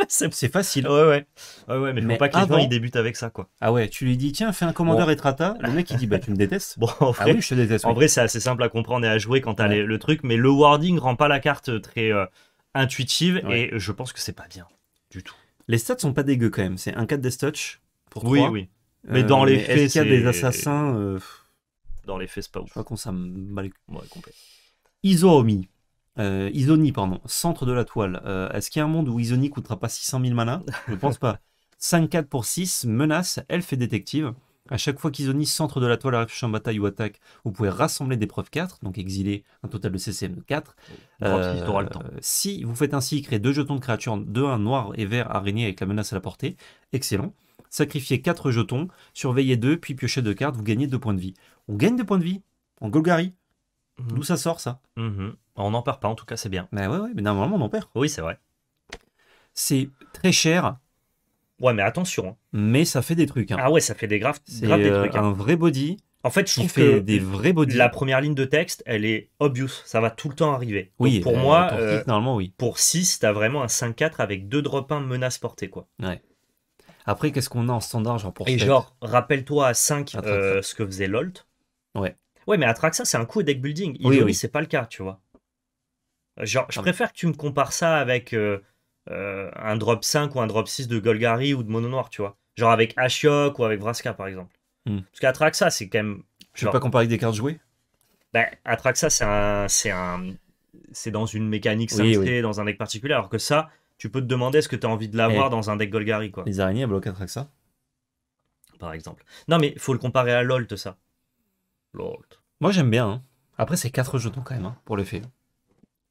c'est facile. Ouais ouais. ouais, ouais mais, pas que avant... avec ça quoi. Ah ouais, tu lui dis tiens, fais un commandeur Etrata, le mec il dit bah tu me détestes. Bon, en ah vrai, je te déteste. En vrai, c'est assez simple à comprendre et à jouer quand t'as as le truc, mais le wording rend pas la carte très euh, intuitive et je pense que c'est pas bien du tout. Les stats sont pas dégueux quand même. C'est un 4 des touch pour 3. Oui, oui. Euh, mais dans les faits, a des assassins. Euh, dans les faits, c'est pas ouf. Je crois qu'on s'en mal ouais, Euh, Isoni, pardon, centre de la toile. Euh, est-ce qu'il y a un monde où Isoni coûtera pas 600 000 mana Je pense pas. 5-4 pour 6, menace, elle et détective. À chaque fois qu'Isoni, centre de la toile, arrive en bataille ou attaque, vous pouvez rassembler des preuves 4, donc exiler un total de CCM de 4. Euh, si vous faites ainsi, créer deux jetons de créatures, 2 1 noir et vert araignée avec la menace à la portée. Excellent. Sacrifiez 4 jetons, surveillez 2, puis piochez 2 cartes, vous gagnez 2 points de vie. On gagne 2 points de vie en Golgari. Mhm. D'où ça sort ça mhm. bah, On n'en perd pas, en tout cas, c'est bien. Mais bah ouais, mais normalement on en perd. Oui, c'est vrai. C'est très cher, Ouais, mais attention. Hein. Mais ça fait des trucs. Hein. Ah ouais, ça fait des graphes C'est des trucs. Euh, hein. Un vrai body. En fait, je trouve que la première ligne de texte, elle est obvious. Ça va tout le temps arriver. Oui, pour euh, moi, euh, normalement, oui. Pour 6, t'as vraiment un 5-4 avec deux drop 1 menace portée, quoi. Ouais. Après, qu'est-ce qu'on a en standard, genre pour Et genre, rappelle-toi à 5 ce que faisait Lolt. Ouais. Ouais, mais Atraxa, c'est un coup deck building. Il oui, oui. c'est pas le cas, tu vois. Genre, je préfère que tu me compares ça avec euh, un drop 5 ou un drop 6 de Golgari ou de Mono Noir, tu vois. Genre avec Ashiok ou avec Vraska par exemple. Hmm. Parce qu'Atraxa, c'est quand même. Je ne pas comparer avec des cartes jouées bah, Atraxa, c'est un, c'est c'est dans une mécanique c'est dans un deck particulier. Alors que ça, tu peux te demander est-ce que tu as envie de l'avoir eh. dans un deck Golgari quoi. Les araignées bloquent Atraxa. Par exemple. Non mais il faut le comparer à Lolt ça. Lolt. Moi j'aime bien. Hein. Après c'est 4 jetons quand même hein, pour le fait.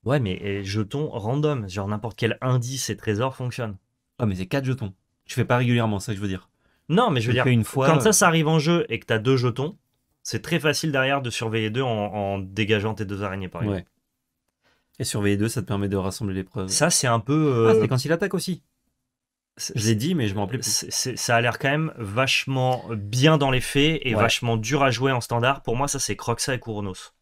Ouais, mais jetons random, genre n'importe quel indice et trésor fonctionne. Ah, mais c'est quatre jetons. Tu fais pas régulièrement, ça que je veux dire. Non, mais je veux dire, une fois, quand ça, euh. ça arrive en jeu et que t'as deux jetons, c'est très facile derrière de surveiller deux en, dégageant tes deux araignées, par exemple. Ouais. Et surveiller deux, ça te permet de rassembler les preuves. Ça, c'est un peu. Ah, euh, c'est quand il attaque aussi. Je l'ai dit, mais je m'en rappelais plus. ça a l'air quand même vachement bien dans les faits et vachement dur à jouer en standard. Pour moi, ça, c'est Croxa et Kouronos.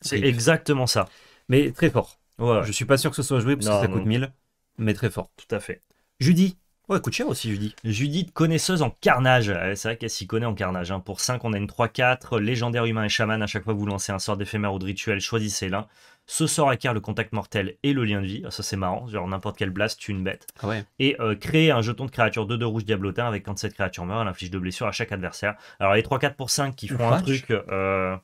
C'est exactement ça. Mais très fort. Ouais. Je suis pas sûr que ce soit joué parce que ça coûte 1000, mais très fort. Tout à fait. Judy. Ouais, coûte cher aussi, Judy. Judith, connaisseuse en carnage. Euh, c'est vrai qu'elle s'y connaît en carnage. Hein. Pour 5, on a une 3-4. Légendaire humain et chaman. À chaque fois que vous lancez un sort d'éphémère ou de rituel, choisissez l'un. Ce sort acquiert le contact mortel et le lien de vie. Ah, ça, c'est marrant. Genre, n'importe quel blast, tue une bête. Ah ouais. Et euh, créer un jeton de créature 2 de rouge diablotin avec quand cette créature meurt, elle inflige deux blessures à chaque adversaire. Alors, les 3-4 pour 5 qui font un truc. Euh,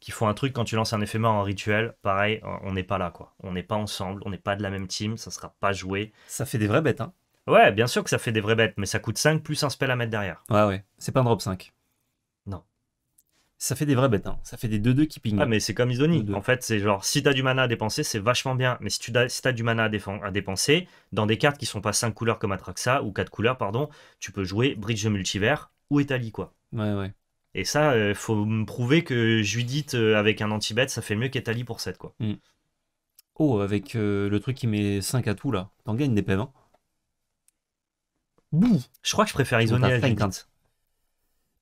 qui font un truc quand tu lances un effet mort en rituel, pareil, on n'est pas là, quoi. On n'est pas ensemble, on n'est pas de la même team, ça sera pas joué. Ça fait des vrais bêtes, hein. Ouais, bien sûr que ça fait des vrais bêtes, mais ça coûte 5 plus un spell à mettre derrière. Ouais, ouais, c'est pas un drop 5. Non. Ça fait des vrais bêtes, hein. Ça fait des 2-2 qui pingent. Ah, mais c'est comme Isoni. En fait, c'est genre, si t'as du mana à dépenser, c'est vachement bien. Mais si tu du mana à, dépenser, dans des cartes qui sont pas 5 couleurs comme Atraxa, ou 4 couleurs, pardon, tu peux jouer Bridge Multivers ou Italie, quoi. Ouais, ouais. Et ça, il euh, faut me prouver que Judith euh, avec un anti-bet, ça fait mieux qu'Etali pour 7. Quoi. Mm. Oh, avec euh, le truc qui met 5 à tout là, t'en gagnes des pèves, Hein Je crois que je préfère isoler Judith. Hein.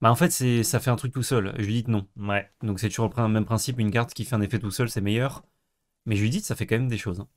Bah en fait, c'est ça fait un truc tout seul. Judith, non. Ouais. Donc c'est toujours le même principe, une carte qui fait un effet tout seul, c'est meilleur. Mais Judith, ça fait quand même des choses. Hein.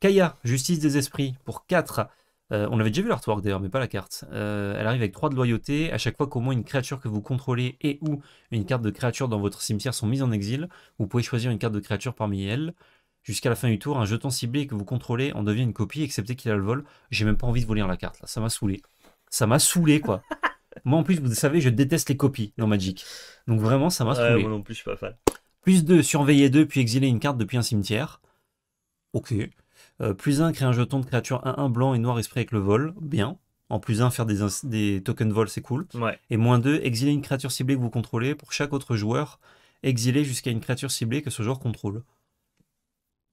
Kaya, justice des esprits, pour 4. Euh, on avait déjà vu l'artwork d'ailleurs, mais pas la carte. Euh, elle arrive avec 3 de loyauté. À chaque fois qu'au moins une créature que vous contrôlez et ou une carte de créature dans votre cimetière sont mises en exil, vous pouvez choisir une carte de créature parmi elles. Jusqu'à la fin du tour, un jeton ciblé que vous contrôlez en devient une copie, excepté qu'il a le vol. J'ai même pas envie de vous lire la carte là, ça m'a saoulé. Ça m'a saoulé quoi. moi en plus, vous savez, je déteste les copies dans Magic. Donc vraiment, ça m'a saoulé. Moi non plus, je suis pas fan. Plus 2, surveiller 2 puis exiler une carte depuis un cimetière. Ok. Euh, plus 1, créer un jeton de créature 1-1 blanc et noir esprit avec le vol. Bien. En plus 1, faire des, des tokens vol, c'est cool. Et moins 2, exiler une créature ciblée que vous contrôlez pour chaque autre joueur. Exiler jusqu'à une créature ciblée que ce joueur contrôle.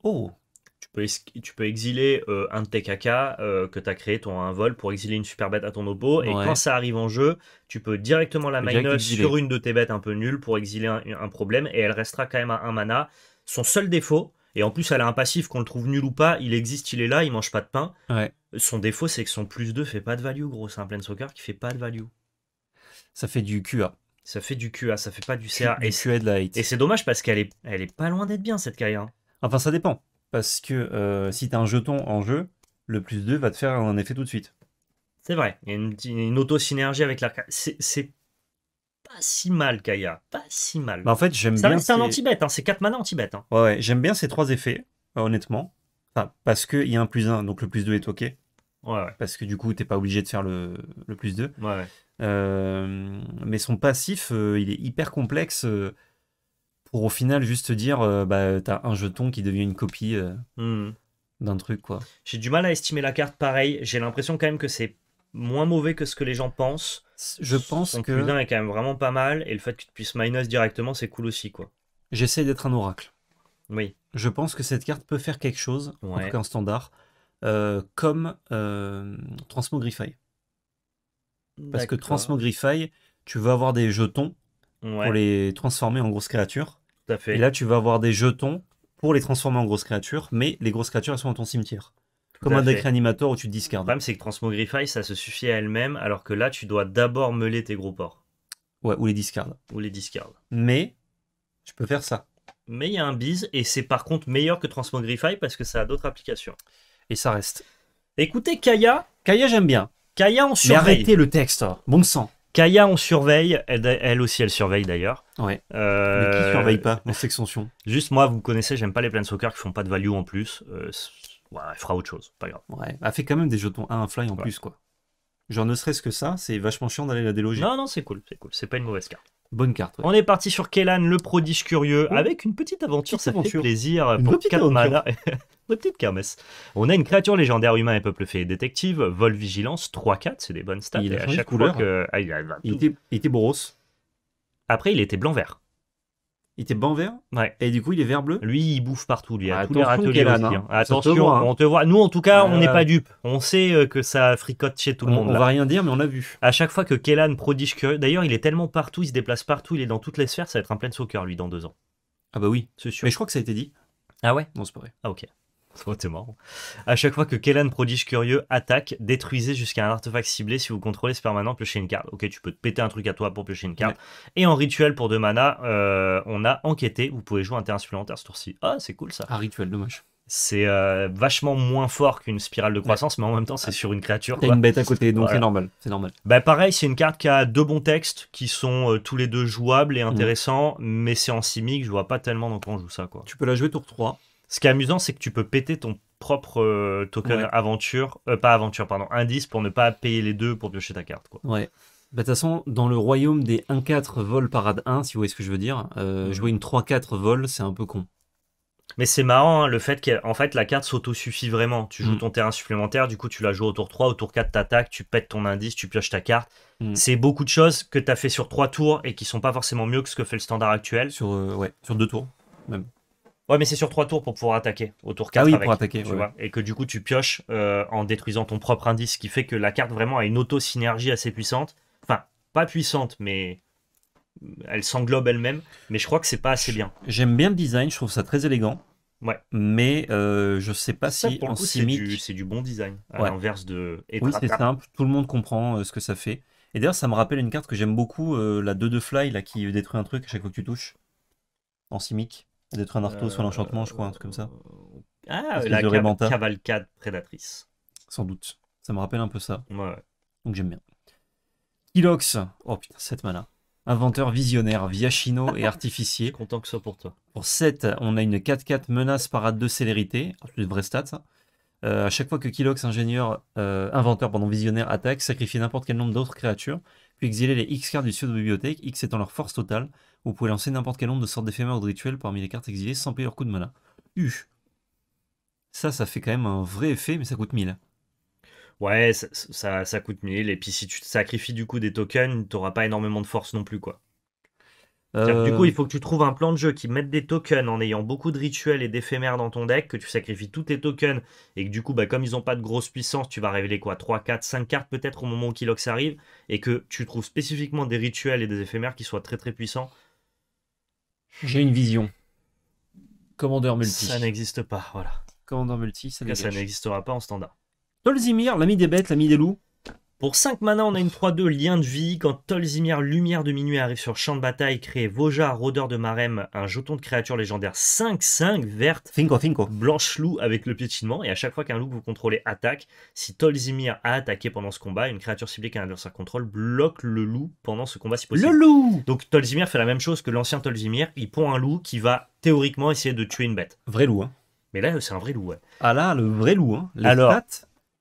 Oh tu peux, tu peux exiler euh, un de tes euh, que tu as créé ton un vol pour exiler une super bête à ton oppo. Et quand ça arrive en jeu, tu peux directement la minus sur une de tes bêtes un peu nulle pour exiler un, un problème. Et elle restera quand même à 1 mana. Son seul défaut, et en plus, elle a un passif, qu'on le trouve nul ou pas, il existe, il est là, il mange pas de pain. Son défaut, c'est que son plus 2 fait pas de value, gros. C'est un plein soccer qui fait pas de value. Ça fait du QA. Ça fait du QA, ça fait pas du CA. et QA de la hate. Et c'est dommage parce qu'elle est, elle est pas loin d'être bien, cette carrière. Hein. Enfin, ça dépend. Parce que euh, si t'as un jeton en jeu, le plus 2 va te faire un effet tout de suite. C'est vrai. Il y a une, auto-synergie avec la. C'est pas si mal, Kaya. Pas si mal. Bah, en fait, j'aime bien. C'est un anti-bête, hein. c'est 4 mana anti-bête. Hein. Ouais, j'aime bien ces trois effets, euh, honnêtement. Enfin, parce qu'il y a un plus 1, donc le plus 2 est OK. Ouais, Parce que du coup, t'es pas obligé de faire le, plus 2. Ouais, euh, mais son passif, euh, il est hyper complexe pour au final juste dire bah, t'as un jeton qui devient une copie hmm. d'un truc. quoi. J'ai du mal à estimer la carte pareil. J'ai l'impression quand même que c'est moins mauvais que ce que les gens pensent je pense Son le lien est quand même vraiment pas mal, et le fait que tu puisses minus directement, c'est cool aussi, quoi. J'essaie d'être un oracle. Oui. Je pense que cette carte peut faire quelque chose, en tout cas en standard, euh, comme euh, Transmogrify. Parce que Transmogrify, tu vas avoir des jetons pour les transformer en grosses créatures. à fait. Et là, tu vas avoir des jetons pour les transformer en grosses créatures, mais les grosses créatures, elles sont dans ton cimetière. Comme un décret animateur où tu discardes. Le problème, c'est que Transmogrify, ça se suffit à elle-même, alors que là, tu dois d'abord meuler tes gros ports. Ouais, ou les discards. Ou les discards. Mais, tu peux faire ça. Mais il y a un bise, et c'est par contre meilleur que Transmogrify parce que ça a d'autres applications. Et ça reste. Écoutez, Kaya. Kaya, j'aime bien. Kaya, on surveille. Mais arrêtez le texte, bon sang. Kaya, on surveille. Elle, aussi, elle surveille d'ailleurs. Ouais. Euh, Mais qui surveille pas dans cette extension Juste moi, vous connaissez, j'aime pas les soccer qui font pas de value en plus. Euh, Ouais, elle fera autre chose, pas grave. Ouais, elle fait quand même des jetons à un fly en plus, quoi. Genre, ne serait-ce que ça, c'est vachement chiant d'aller la déloger. Non, non, c'est cool, c'est cool. C'est pas une mauvaise carte. Bonne carte. On est parti sur Kellan, le prodige curieux, avec une petite aventure, ça fait plaisir une pour petite kermesse. On a une créature légendaire humain et peuple fait détective, vol vigilance, 3-4, c'est des bonnes stats. Il a et à chaque couleur. Ah, il, était, il Après, il était blanc-vert. Il était ban vert Ouais. Et du coup, il est vert bleu Lui, il bouffe partout, lui. a tous Attention, hein. Hein. Attention, hein. on te voit. Nous, en tout cas, on euh, n'est pas dupes. On sait euh, que ça fricote chez tout le monde. on va rien dire, mais on l'a vu. À chaque fois que Kellan prodige que. d'ailleurs, il est tellement partout, il se déplace partout, il est dans toutes les sphères, ça va être un plein soccer, lui, dans deux ans. Ah bah oui. C'est sûr. Mais je crois que ça a été dit. Ah ouais Non, c'est pas vrai. Ah ok. À chaque fois que Kellan prodige curieux attaque, détruisez jusqu'à un artefact ciblé si vous contrôlez ce permanent, piocher une carte. Ok, tu peux te péter un truc à toi pour piocher une carte. Et en rituel pour deux mana, euh, on a enquêté. Vous pouvez jouer un terrain supplémentaire ce tour-ci. Ah, c'est cool ça. Un rituel, dommage. C'est euh, vachement moins fort qu'une spirale de croissance, mais en même temps, c'est ah. sur une créature. T'as une bête à côté, donc c'est normal. C'est normal. Bah, pareil, c'est une carte qui a deux bons textes qui sont euh, tous les deux jouables et mhm. intéressants, mais c'est en simique. Je vois pas tellement dans quoi on joue ça. Quoi. Tu peux la jouer tour 3 ce qui est amusant, c'est que tu peux péter ton propre euh, token aventure, euh, pas aventure, pardon, indice pour ne pas payer les deux pour piocher ta carte. Quoi. Ouais. Bah, de toute façon, dans le royaume des 1-4 vol parade 1, si vous voyez ce que je veux dire, euh, jouer une 3-4 vol, c'est un peu con. Mais c'est marrant hein, le fait qu'en fait la carte s'auto-suffit vraiment. Tu joues mm. ton terrain supplémentaire, du coup tu la joues au tour 3, au tour 4 t'attaques, tu pètes ton indice, tu pioches ta carte. Mm. C'est beaucoup de choses que t'as fait sur 3 tours et qui sont pas forcément mieux que ce que fait le standard actuel. Sur, ouais, sur 2 tours même. Ouais, mais c'est sur trois tours pour pouvoir attaquer au tour 4. Ah pour attaquer, Et que du coup, tu pioches euh, en détruisant ton propre indice, ce qui fait que la carte vraiment a une auto-synergie assez puissante. Enfin, pas puissante, mais elle s'englobe elle-même. Mais je crois que c'est pas assez bien. J'aime bien le design, je trouve ça très élégant. Ouais. Mais euh, je sais pas si en C'est du, bon design, à l'inverse de. oui, c'est simple, tout le monde comprend euh, ce que ça fait. Et d'ailleurs, ça me rappelle une carte que j'aime beaucoup, la 2 de Fly, là, qui détruit un truc à chaque fois que tu touches. En simic. D'être un arto sur l'enchantement, je crois, un truc comme ça. Euh, ah, la cavalcade prédatrice. Sans doute. Ça me rappelle un peu ça. Ouais. Donc j'aime bien. Kilox. Oh putain, 7 mana. Inventeur visionnaire, viachino et artificier. content que ce soit pour toi. Pour 7, on a une 4-4 menace parade de célérité. Ah, c'est une vraie stat, ça. A euh, chaque fois que Kilox, ingénieur, euh, inventeur, pendant visionnaire, attaque, sacrifie n'importe quel nombre d'autres créatures, puis exiler les X cartes du sud de bibliothèque, X étant leur force totale. Vous pouvez lancer n'importe quel nombre de sortes d'éphémères ou de rituels parmi les cartes exilées sans payer leur coup de mana. U. Ça, ça fait quand même un vrai effet, mais ça coûte 1000. Ouais, ça, ça, coûte 1000, et puis si tu te sacrifies du coup des tokens, t'auras pas énormément de force non plus, quoi. Du coup, euh. il faut que tu trouves un plan de jeu qui mette des tokens en ayant beaucoup de rituels et d'éphémères dans ton deck, que tu sacrifies tous tes tokens et que du coup, bah, comme ils n'ont pas de grosse puissance, tu vas révéler quoi 3, 4, 5 cartes peut-être au moment où Kilox arrive et que tu trouves spécifiquement des rituels et des éphémères qui soient très très puissants. J'ai une vision. Commandeur multi. Ça n'existe pas, voilà. Commandeur multi, ça, ça n'existera pas en standard. Tolzimir, l'ami des bêtes, l'ami des loups, pour 5 mana, on a une 3-2 lien de vie. Quand Tolzimir Lumière de Minuit arrive sur champ de bataille, crée Vojar, rôdeur de Marem, un jeton de créature légendaire 5-5 verte. Finko, Finko. Blanche loup avec le piétinement. Et à chaque fois qu'un loup que vous contrôlez attaque, si Tolzimir a attaqué pendant ce combat, une créature ciblée qu'un adversaire contrôle bloque le loup pendant ce combat si possible. Le loup Donc Tolzimir fait la même chose que l'ancien Tolzimir. Il pond un loup qui va théoriquement essayer de tuer une bête. Vrai loup, hein. Mais là, c'est un vrai loup, ouais. Ah là, le vrai loup, hein. Alors,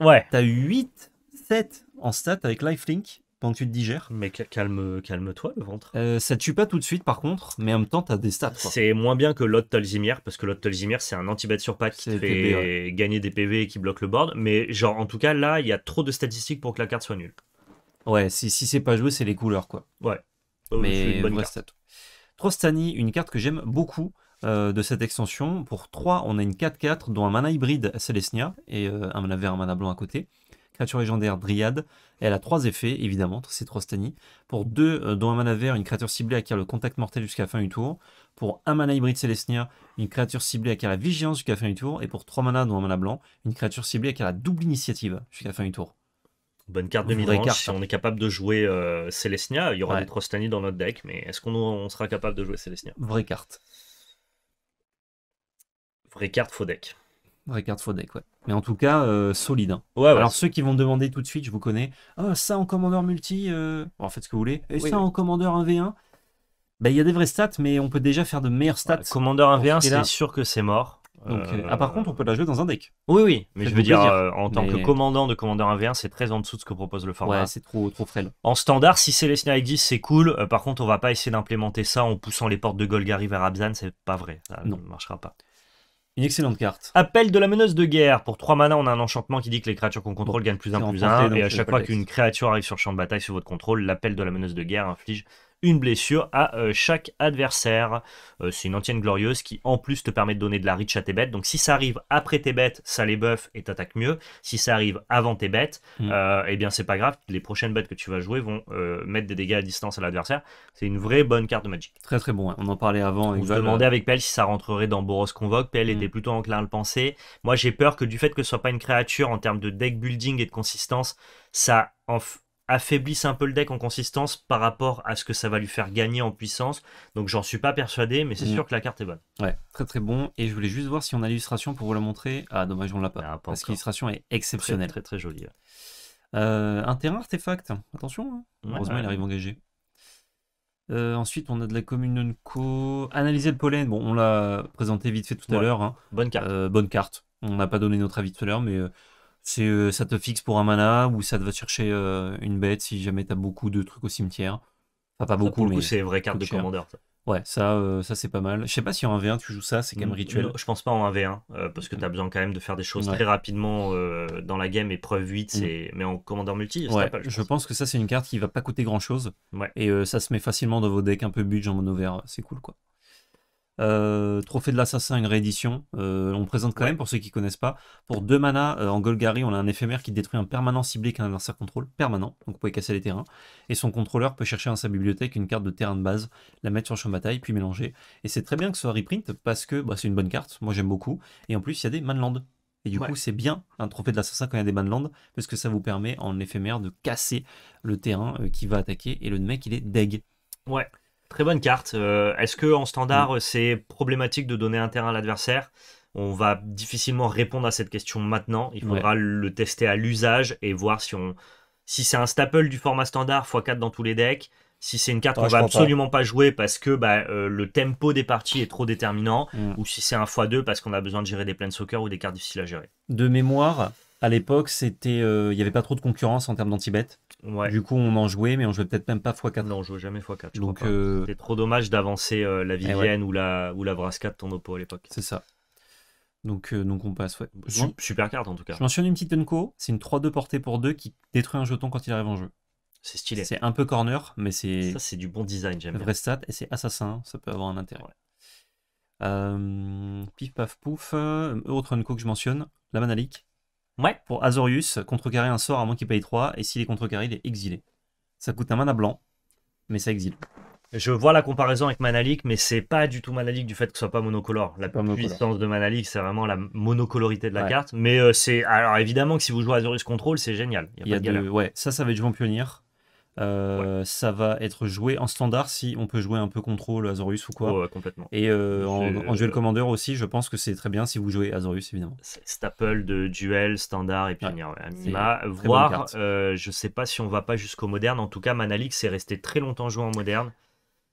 ouais. T'as 8, 7, en stat avec lifelink pendant que tu te digères. Mais calme, calme-toi le ventre. Euh, ça tue pas tout de suite par contre, mais en même temps t'as des stats. C'est moins bien que l'autre Tolzimir, parce que l'autre Tolzimir c'est un anti-bet sur pack qui fait gagner des PV et qui bloque le board. Mais genre en tout cas là, il y a trop de statistiques pour que la carte soit nulle. Ouais, si, si c'est pas joué, c'est les couleurs quoi. Ouais. Euh, mais une bonne carte Trostani, une carte que j'aime beaucoup. Euh, de cette extension. Pour 3, on a une 4-4, dont un mana hybride Celesnia et euh, un mana vert, un mana blanc à côté créature légendaire dryad elle a trois effets, évidemment, ces trois stani Pour deux, euh, dont un mana vert, une créature ciblée acquiert le contact mortel jusqu'à fin du tour. Pour un mana hybride Célestia, une créature ciblée acquiert la vigilance jusqu'à fin du tour. Et pour trois manas, dont un mana blanc, une créature ciblée acquiert la double initiative jusqu'à fin du tour. Bonne carte de midrange. Si on est capable de jouer euh, Célestia, il y aura des des Trostani dans notre deck, mais est-ce qu'on sera capable de jouer Célestia Vraie carte. Vraie carte, faux deck faux deck, ouais. Mais en tout cas, euh, solide. Hein. Ouais, Alors ceux qui vont demander tout de suite, je vous connais, ah ça en commandeur multi, euh, faites ce que vous voulez, et ça en commandeur 1v1, ben, il y a des vraies stats, mais on peut déjà faire de meilleures stats. commandeur Commander 1v1, c'est sûr que c'est mort. Euh, ah, par contre, on peut la jouer dans un deck. Oui, oui, mais je veux dire, en tant que commandant de commandeur 1v1, c'est très en dessous de ce que propose le format. Ouais, c'est trop, trop frêle. En standard, si c'est les c'est cool. par contre, on va pas essayer d'implémenter ça en poussant les portes de Golgari vers Abzan, c'est pas vrai. Ça ne marchera pas. Une excellente carte. Appel de la menace de guerre. Pour 3 mana, on a un enchantement qui dit que les créatures qu'on contrôle gagnent plus 1 plus 1. Et à chaque fois qu'une créature arrive sur le champ de bataille sous votre contrôle, l'appel de la menace de guerre inflige une blessure à euh, chaque adversaire. Euh, c'est une Antienne glorieuse qui en plus te permet de donner de la reach à tes bêtes. Donc si ça arrive après tes bêtes, ça les buff et t'attaques mieux. Si ça arrive avant tes bêtes, mm. euh, eh bien c'est pas grave. Les prochaines bêtes que tu vas jouer vont mettre des dégâts à distance à l'adversaire. C'est une vraie bonne carte de Magic. Très très bon. On en parlait avant. On se demandait avec Pelle si ça rentrerait dans Boros Convoque. Pelle mm. était plutôt enclin à le penser. Moi j'ai peur que du fait que ce soit pas une créature en termes de deck building et de consistance, ça en affaiblissent un peu le deck en consistance par rapport à ce que ça va lui faire gagner en puissance. Donc j'en suis pas persuadé, mais c'est mm. sûr que la carte est bonne. Ouais, très très bon. Et je voulais juste voir si on a l'illustration pour vous la montrer. Ah dommage, on l'a pas. Ah, parce que l'illustration est exceptionnelle. Très très, jolie. Euh, un terrain artefact, attention. Hein. Heureusement, il arrive engagé. Euh, ensuite, on a de la commune co. Analyser le pollen. Bon, on l'a présenté vite fait tout à l'heure. Hein. Bonne carte. Euh, bonne carte. On n'a pas donné notre avis tout à l'heure, mais euh, c'est euh, ça te fixe pour un mana ou ça te va chercher euh, une bête si jamais t'as beaucoup de trucs au cimetière. Enfin, pas beaucoup, mais. c'est vraie carte de commandeur. Ouais, ça, euh, ça c'est pas mal. Je sais pas si en 1v1 tu joues ça, c'est quand même rituel. je pense pas en 1v1, parce que mm. t'as besoin quand même de faire des choses très rapidement dans la game, épreuve 8, mm. c'est... mais en commandeur multi, je, pense. que ça c'est une carte qui va pas coûter grand chose, et ça se met facilement dans vos decks un peu budge en mono vert, c'est cool quoi. Euh, trophée de l'Assassin, une réédition. Euh, on présente quand même, pour ceux qui connaissent pas, pour deux manas euh, en Golgari, on a un éphémère qui détruit un permanent ciblé qu'un adversaire contrôle, permanent, donc vous pouvez casser les terrains. Et son contrôleur peut chercher dans sa bibliothèque une carte de terrain de base, la mettre sur le champ de bataille, puis mélanger. Et c'est très bien que ce soit reprint parce que bah, c'est une bonne carte, moi j'aime beaucoup. Et en plus, il y a des manlands. Et du coup, c'est bien un trophée de l'assassin quand il y a des manlands, parce que ça vous permet en éphémère de casser le terrain qui va attaquer. Et le mec, il est deg. Ouais. Très bonne carte. Euh, est-ce que en standard, mm. c'est problématique de donner un terrain à l'adversaire On va difficilement répondre à cette question maintenant. Il faudra le tester à l'usage et voir si on, si c'est un staple du format standard x4 dans tous les decks. Si c'est une carte ah, qu'on ne va absolument pas. jouer parce que bah, euh, le tempo des parties est trop déterminant, mm. ou si c'est un x2 parce qu'on a besoin de gérer des planes soccer ou des cartes difficiles à gérer. De mémoire, à l'époque, c'était, euh, il n'y avait pas trop de concurrence en termes d'anti-bet. Du coup, on en jouait, mais on jouait peut-être même pas x4. Non, on jouait jamais x4. Donc, euh, c'était trop dommage d'avancer euh, la eh Vivienne ou la ou la Brasca de ton oppo à l'époque. C'est ça. Donc, euh, on passe. Super carte en tout cas. Je mentionne une petite Unco. C'est une 3-2 portée pour 2 qui détruit un jeton quand il arrive en jeu. C'est stylé. C'est un peu corner, mais c'est. Ça, c'est du bon design, j'aime bien. Vrai stat, et c'est assassin, ça peut avoir un intérêt. pif paf pouf. Autre Unco que je mentionne, la Manalik. Ouais. Pour Azorius, contrecarrer un sort à moins qu'il paye 3, et s'il est contrecarré, il est exilé. Ça coûte un mana blanc, mais ça exile. Je vois la comparaison avec Manalik, mais c'est pas du tout Manalik du fait que ce soit pas monocolore. La puissance de Manalik, c'est vraiment la monocolorité de la carte. Mais euh, c'est alors évidemment que si vous jouez Azorius Control, c'est génial. ça, ça va être du pionnier. Euh, ça va être joué en standard si on peut jouer un peu contrôle Azorius ou quoi. complètement. Et euh, en, duel euh, commander aussi, je pense que c'est très bien si vous jouez Azorius évidemment. Staple de duel, standard et puis voir. je sais pas si on va pas jusqu'au moderne. En tout cas, Manalix est resté très longtemps joué en moderne.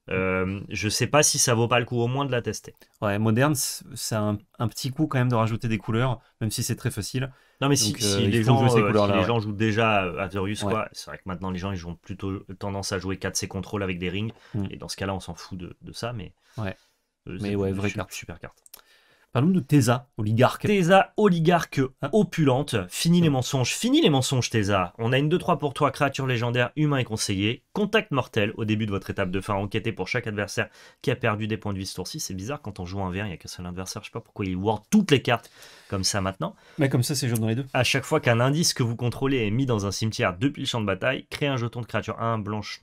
Euh, je sais pas si ça vaut pas le coup au moins de la tester. Ouais, moderne, c'est un, petit coup quand même de rajouter des couleurs, même si c'est très facile. Non, mais si, euh, les, gens, euh, les, gens, jouent déjà à quoi, c'est vrai que maintenant les gens ils ont plutôt tendance à jouer 4C contrôles avec des rings, mm. et dans ce cas-là, on s'en fout de, ça, mais. Ouais. mais ouais, Super carte. Parlons de Tesa, oligarque. Tesa, oligarque ah. opulente. Fini ah. les mensonges, fini les mensonges, Tesa. On a une 2-3 pour toi, créature légendaire, humain et conseiller. Contact mortel au début de votre étape de fin. Enquêtez pour chaque adversaire qui a perdu des points de vie ce tour-ci. C'est bizarre quand on joue un verre, il n'y a qu'un seul adversaire. Je sais pas pourquoi il ward toutes les cartes comme ça maintenant. Mais comme ça, c'est joué dans les deux. À chaque fois qu'un indice que vous contrôlez est mis dans un cimetière depuis le champ de bataille, créez un jeton de créature 1, blanche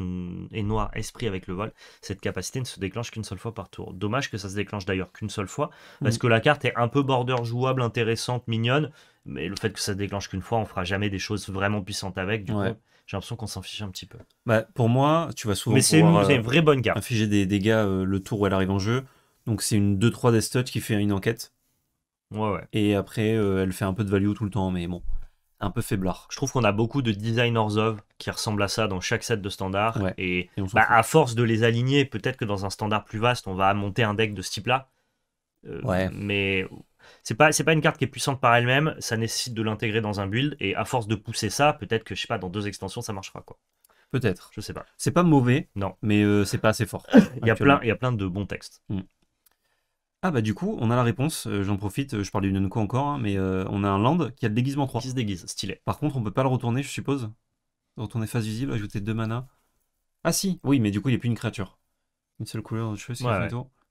et noire, esprit avec le vol. Cette capacité ne se déclenche qu'une seule fois par tour. Dommage que ça se déclenche d'ailleurs qu'une seule fois, parce mmh. que la carte est un peu border jouable, intéressante, mignonne. Mais le fait que ça déclenche qu'une fois, on fera jamais des choses vraiment puissantes avec. Du coup, j'ai l'impression qu'on s'en fiche un petit peu. Bah, pour moi, tu vas souvent. Mais c'est une, euh, vraie bonne carte. Infliger des dégâts euh, le tour où elle arrive en jeu. Donc c'est une 2-3 death qui fait une enquête. Ouais, Et après, euh, elle fait un peu de value tout le temps, mais bon, un peu faiblard. Je trouve qu'on a beaucoup de designers of qui ressemblent à ça dans chaque set de standard. Et, bah, à force de les aligner, peut-être que dans un standard plus vaste, on va monter un deck de ce type-là. Euh, ouais. Mais c'est pas c'est pas une carte qui est puissante par elle-même. Ça nécessite de l'intégrer dans un build et à force de pousser ça, peut-être que je sais pas dans deux extensions ça marchera quoi. Peut-être. Je sais pas. C'est pas mauvais. Non. Mais euh, c'est pas assez fort. il y a plein il y a plein de bons textes. Mm. Ah bah du coup, on a la réponse, euh, j'en profite, je parle du Nunko encore, hein, mais on a un land qui a le déguisement 3. Qui se déguise, stylé. Par contre, on peut pas le retourner, je suppose. Retourner face visible, ajouter deux mana. Ah si, oui, mais du coup, il n'y a plus une créature. Une seule couleur de cheveux, c'est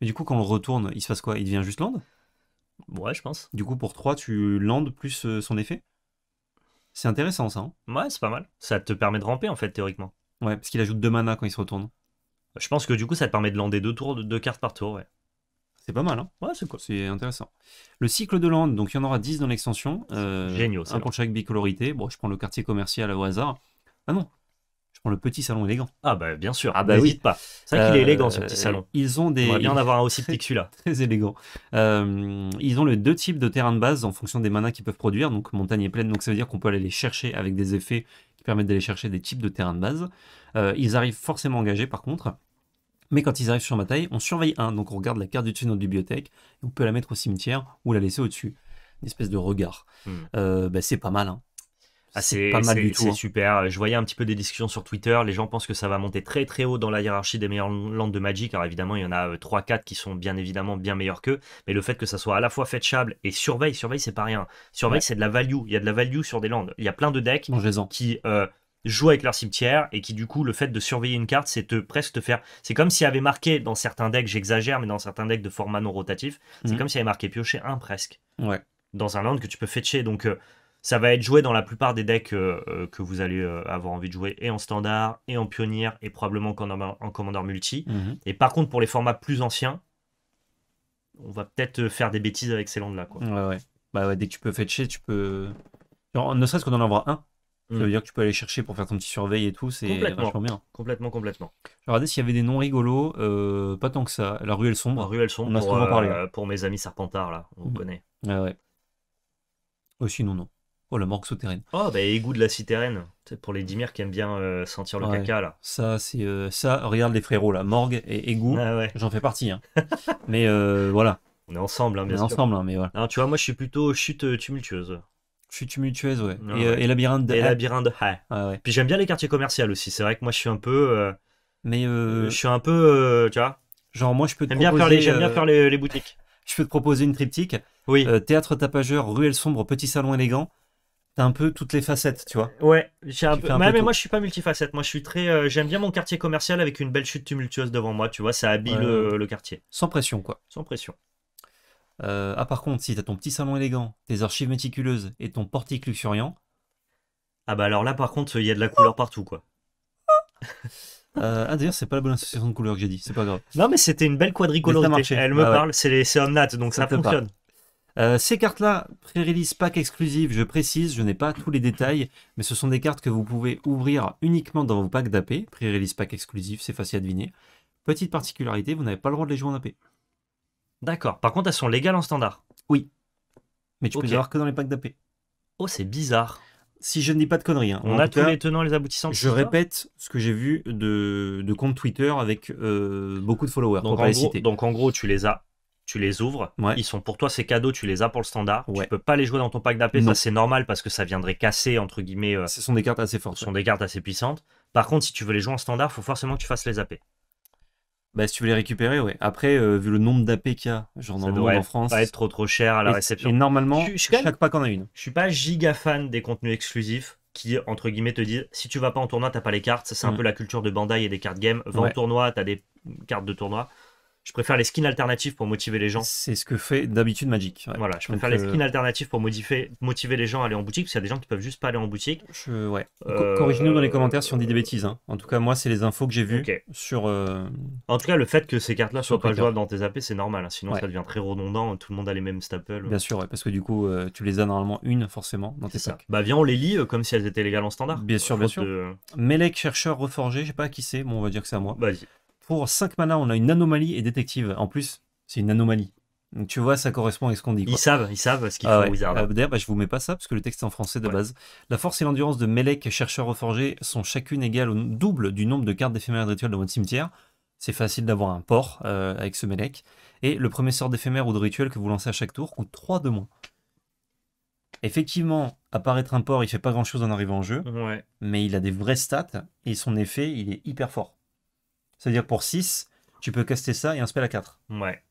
du coup, quand on retourne, il se passe quoi Il devient juste land Ouais, je pense. Du coup, pour 3, tu landes plus euh, son effet C'est intéressant ça. Hein. Ouais, c'est pas mal. Ça te permet de ramper en fait, théoriquement. ouais, parce qu'il ajoute 2 mana quand il se retourne. Je pense que du coup, ça te permet de lander deux tours, cartes par tour, ouais. C'est pas mal, hein Ouais, c'est quoi c'est intéressant. Le cycle de land, donc il y en aura 10 dans l'extension. Euh, Génial, ça. Un pour chaque bicolorité. Bon, je prends le quartier commercial au hasard. Ah non, le petit salon élégant. Ah bah bien sûr, ah bah n'hésite oui. pas. C'est vrai qu'il est euh, élégant ce petit salon. Ils ont des... On va bien en un aussi petit que celui-là. Très élégant. Euh, ils ont les deux types de terrain de base en fonction des manas qu'ils peuvent produire, donc montagne et plaine, donc ça veut dire qu'on peut aller les chercher avec des effets qui permettent d'aller chercher des types de terrain de base. Euh, ils arrivent forcément engagés par contre, mais quand ils arrivent sur ma taille, on surveille un, donc on regarde la carte du dessus de notre bibliothèque, on peut la mettre au cimetière ou la laisser au-dessus. Une espèce de regard. Hmm. Bah, c'est pas mal, hein. Ah, c'est pas mal du tout. C'est hein. super. Je voyais un petit peu des discussions sur Twitter. Les gens pensent que ça va monter très très haut dans la hiérarchie des meilleures landes de Magic. Alors évidemment, il y en a 3-4 euh, qui sont bien évidemment bien meilleurs qu'eux. Mais le fait que ça soit à la fois fetchable et surveille, surveille, c'est pas rien. Surveille, c'est de la value. Il y a de la value sur des landes. Il y a plein de decks qui euh, jouent avec leur cimetière et qui du coup, le fait de surveiller une carte, c'est presque te faire. C'est comme s'il y avait marqué dans certains decks, j'exagère, mais dans certains decks de format non rotatif, c'est mhm. comme s'il y avait marqué piocher un presque. Ouais. Dans un land que tu peux fetcher. Donc. Euh, ça va être joué dans la plupart des decks euh, euh, que vous allez euh, avoir envie de jouer, et en standard, et en pionnier, et probablement en, commandeur multi. Mhm. Et par contre, pour les formats plus anciens, on va peut-être faire des bêtises avec ces landes-là. Ouais, ouais. Bah, dès que tu peux fetcher, tu peux. ne serait-ce qu'on en aura un. Ça veut mm. dire que tu peux aller chercher pour faire ton petit surveil et tout, c'est vachement bien. Complètement, complètement. Je regardais s'il y avait des noms rigolos, pas tant que ça. La ruelle sombre. La ruelle sombre, hein. pour, mes amis Serpentards. là, on mm. connaît. ouais. Aussi, oh, non, non. Oh, la morgue souterraine. Oh, bah, égout de la citerraine. C'est pour les dimers qui aiment bien euh, sentir le caca, là. Ça, c'est euh, ça. Regarde les frérots, là, morgue et égout. Ah, j'en fais partie. hein. mais euh, voilà, on est ensemble, hein, on est ensemble. Hein, mais voilà. Non, tu vois, moi, je suis plutôt chute tumultueuse. Je suis tumultueuse, ouais. et, labyrinthe. de- Et labyrinthe, ouais. Ouais, Puis j'aime bien les quartiers commerciaux aussi. C'est vrai que moi, je suis un peu... Mais Je suis un peu... tu vois genre moi, je peux te bien, proposer. j'aime bien faire les, boutiques. Je peux te proposer une triptyque. Oui. théâtre tapageur, ruelle sombre, petit salon élégant. T'as un peu toutes les facettes, tu vois. Ouais, j'ai bah mais, moi je suis pas multifacette. Moi je suis très. Euh, j'aime bien mon quartier commercial avec une belle chute tumultueuse devant moi, tu vois, ça habille le, quartier. Sans pression, quoi. Sans pression. Euh, ah, par contre, si t'as ton petit salon élégant, tes archives méticuleuses et ton portique luxuriant. Ah, bah alors là, par contre, il y a de la couleur partout, quoi. Euh, ah d'ailleurs c'est pas la bonne association de couleurs que j'ai dit, c'est pas grave. Non mais c'était une belle quadricolorité. Elle me bah parle, c'est les Omnat donc ça fonctionne. Euh, ces cartes-là, pré-release pack exclusive, je précise, je n'ai pas tous les détails, mais ce sont des cartes que vous pouvez ouvrir uniquement dans vos packs d'AP. Pré-release pack exclusif, c'est facile à deviner. Petite particularité, vous n'avez pas le droit de les jouer en AP. D'accord. Par contre, elles sont légales en standard. Oui. Mais tu peux les avoir que dans les packs d'AP. Oh, c'est bizarre. Si je ne dis pas de conneries. Hein. On a tous les tenants, les aboutissants. Je répète ce que j'ai vu de, de compte Twitter avec euh, beaucoup de followers. donc en gros, tu les as tu les ouvres, ils sont pour toi, ces cadeaux, tu les as pour le standard. Ouais. Tu peux pas les jouer dans ton pack d'AP, ça c'est normal parce que ça viendrait casser entre guillemets. Euh, ce sont des cartes assez fortes. Ce sont des cartes assez puissantes. Par contre, si tu veux les jouer en standard, faut forcément que tu fasses les AP. Bah, si tu veux les récupérer, oui. Après, euh, vu le nombre d'AP qu'il y a, genre dans le en France. Ça va être trop trop cher à la réception. Et normalement, je, chaque pack en a une. Je suis pas giga fan des contenus exclusifs qui, entre guillemets, te disent si tu vas pas en tournoi, t'as pas les cartes. C'est un mm. peu la culture de Bandai et des cartes game. Va en tournoi, t'as des cartes de tournoi je préfère les skins alternatifs pour motiver les gens. C'est ce que fait d'habitude Magic. Voilà, je préfère les euh, skins alternatifs pour modifier, motiver les gens à aller en boutique, parce qu'il y a des gens qui peuvent juste pas aller en boutique. Je... Ouais. Euh, corrigez-nous dans les commentaires si on dit des bêtises. Hein. En tout cas, moi, c'est les infos que j'ai vues sur. Euh, en tout cas, le fait que ces cartes-là soient pas jouables dans tes AP, c'est normal. Hein. Sinon, ça devient très redondant. Tout le monde a les mêmes staples. Bien sûr, parce que du coup, tu les as normalement une, forcément, dans tes sacs. Bah, viens, on les lit comme si elles étaient légales en standard. Bien sûr, bien sûr. De... Melek, chercheur reforgé, je sais pas qui c'est, bon, on va dire que c'est à moi. Vas-y. Pour 5 mana, on a une anomalie et détective. En plus, c'est une anomalie. Donc tu vois, ça correspond à ce qu'on dit. Ils savent, ils savent ce qu'il ah font, Wizard. Ah, d'ailleurs, bah, je vous mets pas ça parce que le texte est en français de base. La force et l'endurance de Melek, chercheur reforgé, sont chacune égales au double du nombre de cartes d'éphémère et de rituel dans votre cimetière. C'est facile d'avoir un port euh, avec ce Melek. Et le premier sort d'éphémère ou de rituel que vous lancez à chaque tour coûte 3 de moins. Effectivement, apparaître un port, il fait pas grand chose en arrivant en jeu. Mais il a des vraies stats et son effet, il est hyper fort. C'est-à-dire pour 6, tu peux caster ça et un spell à 4. Ouais.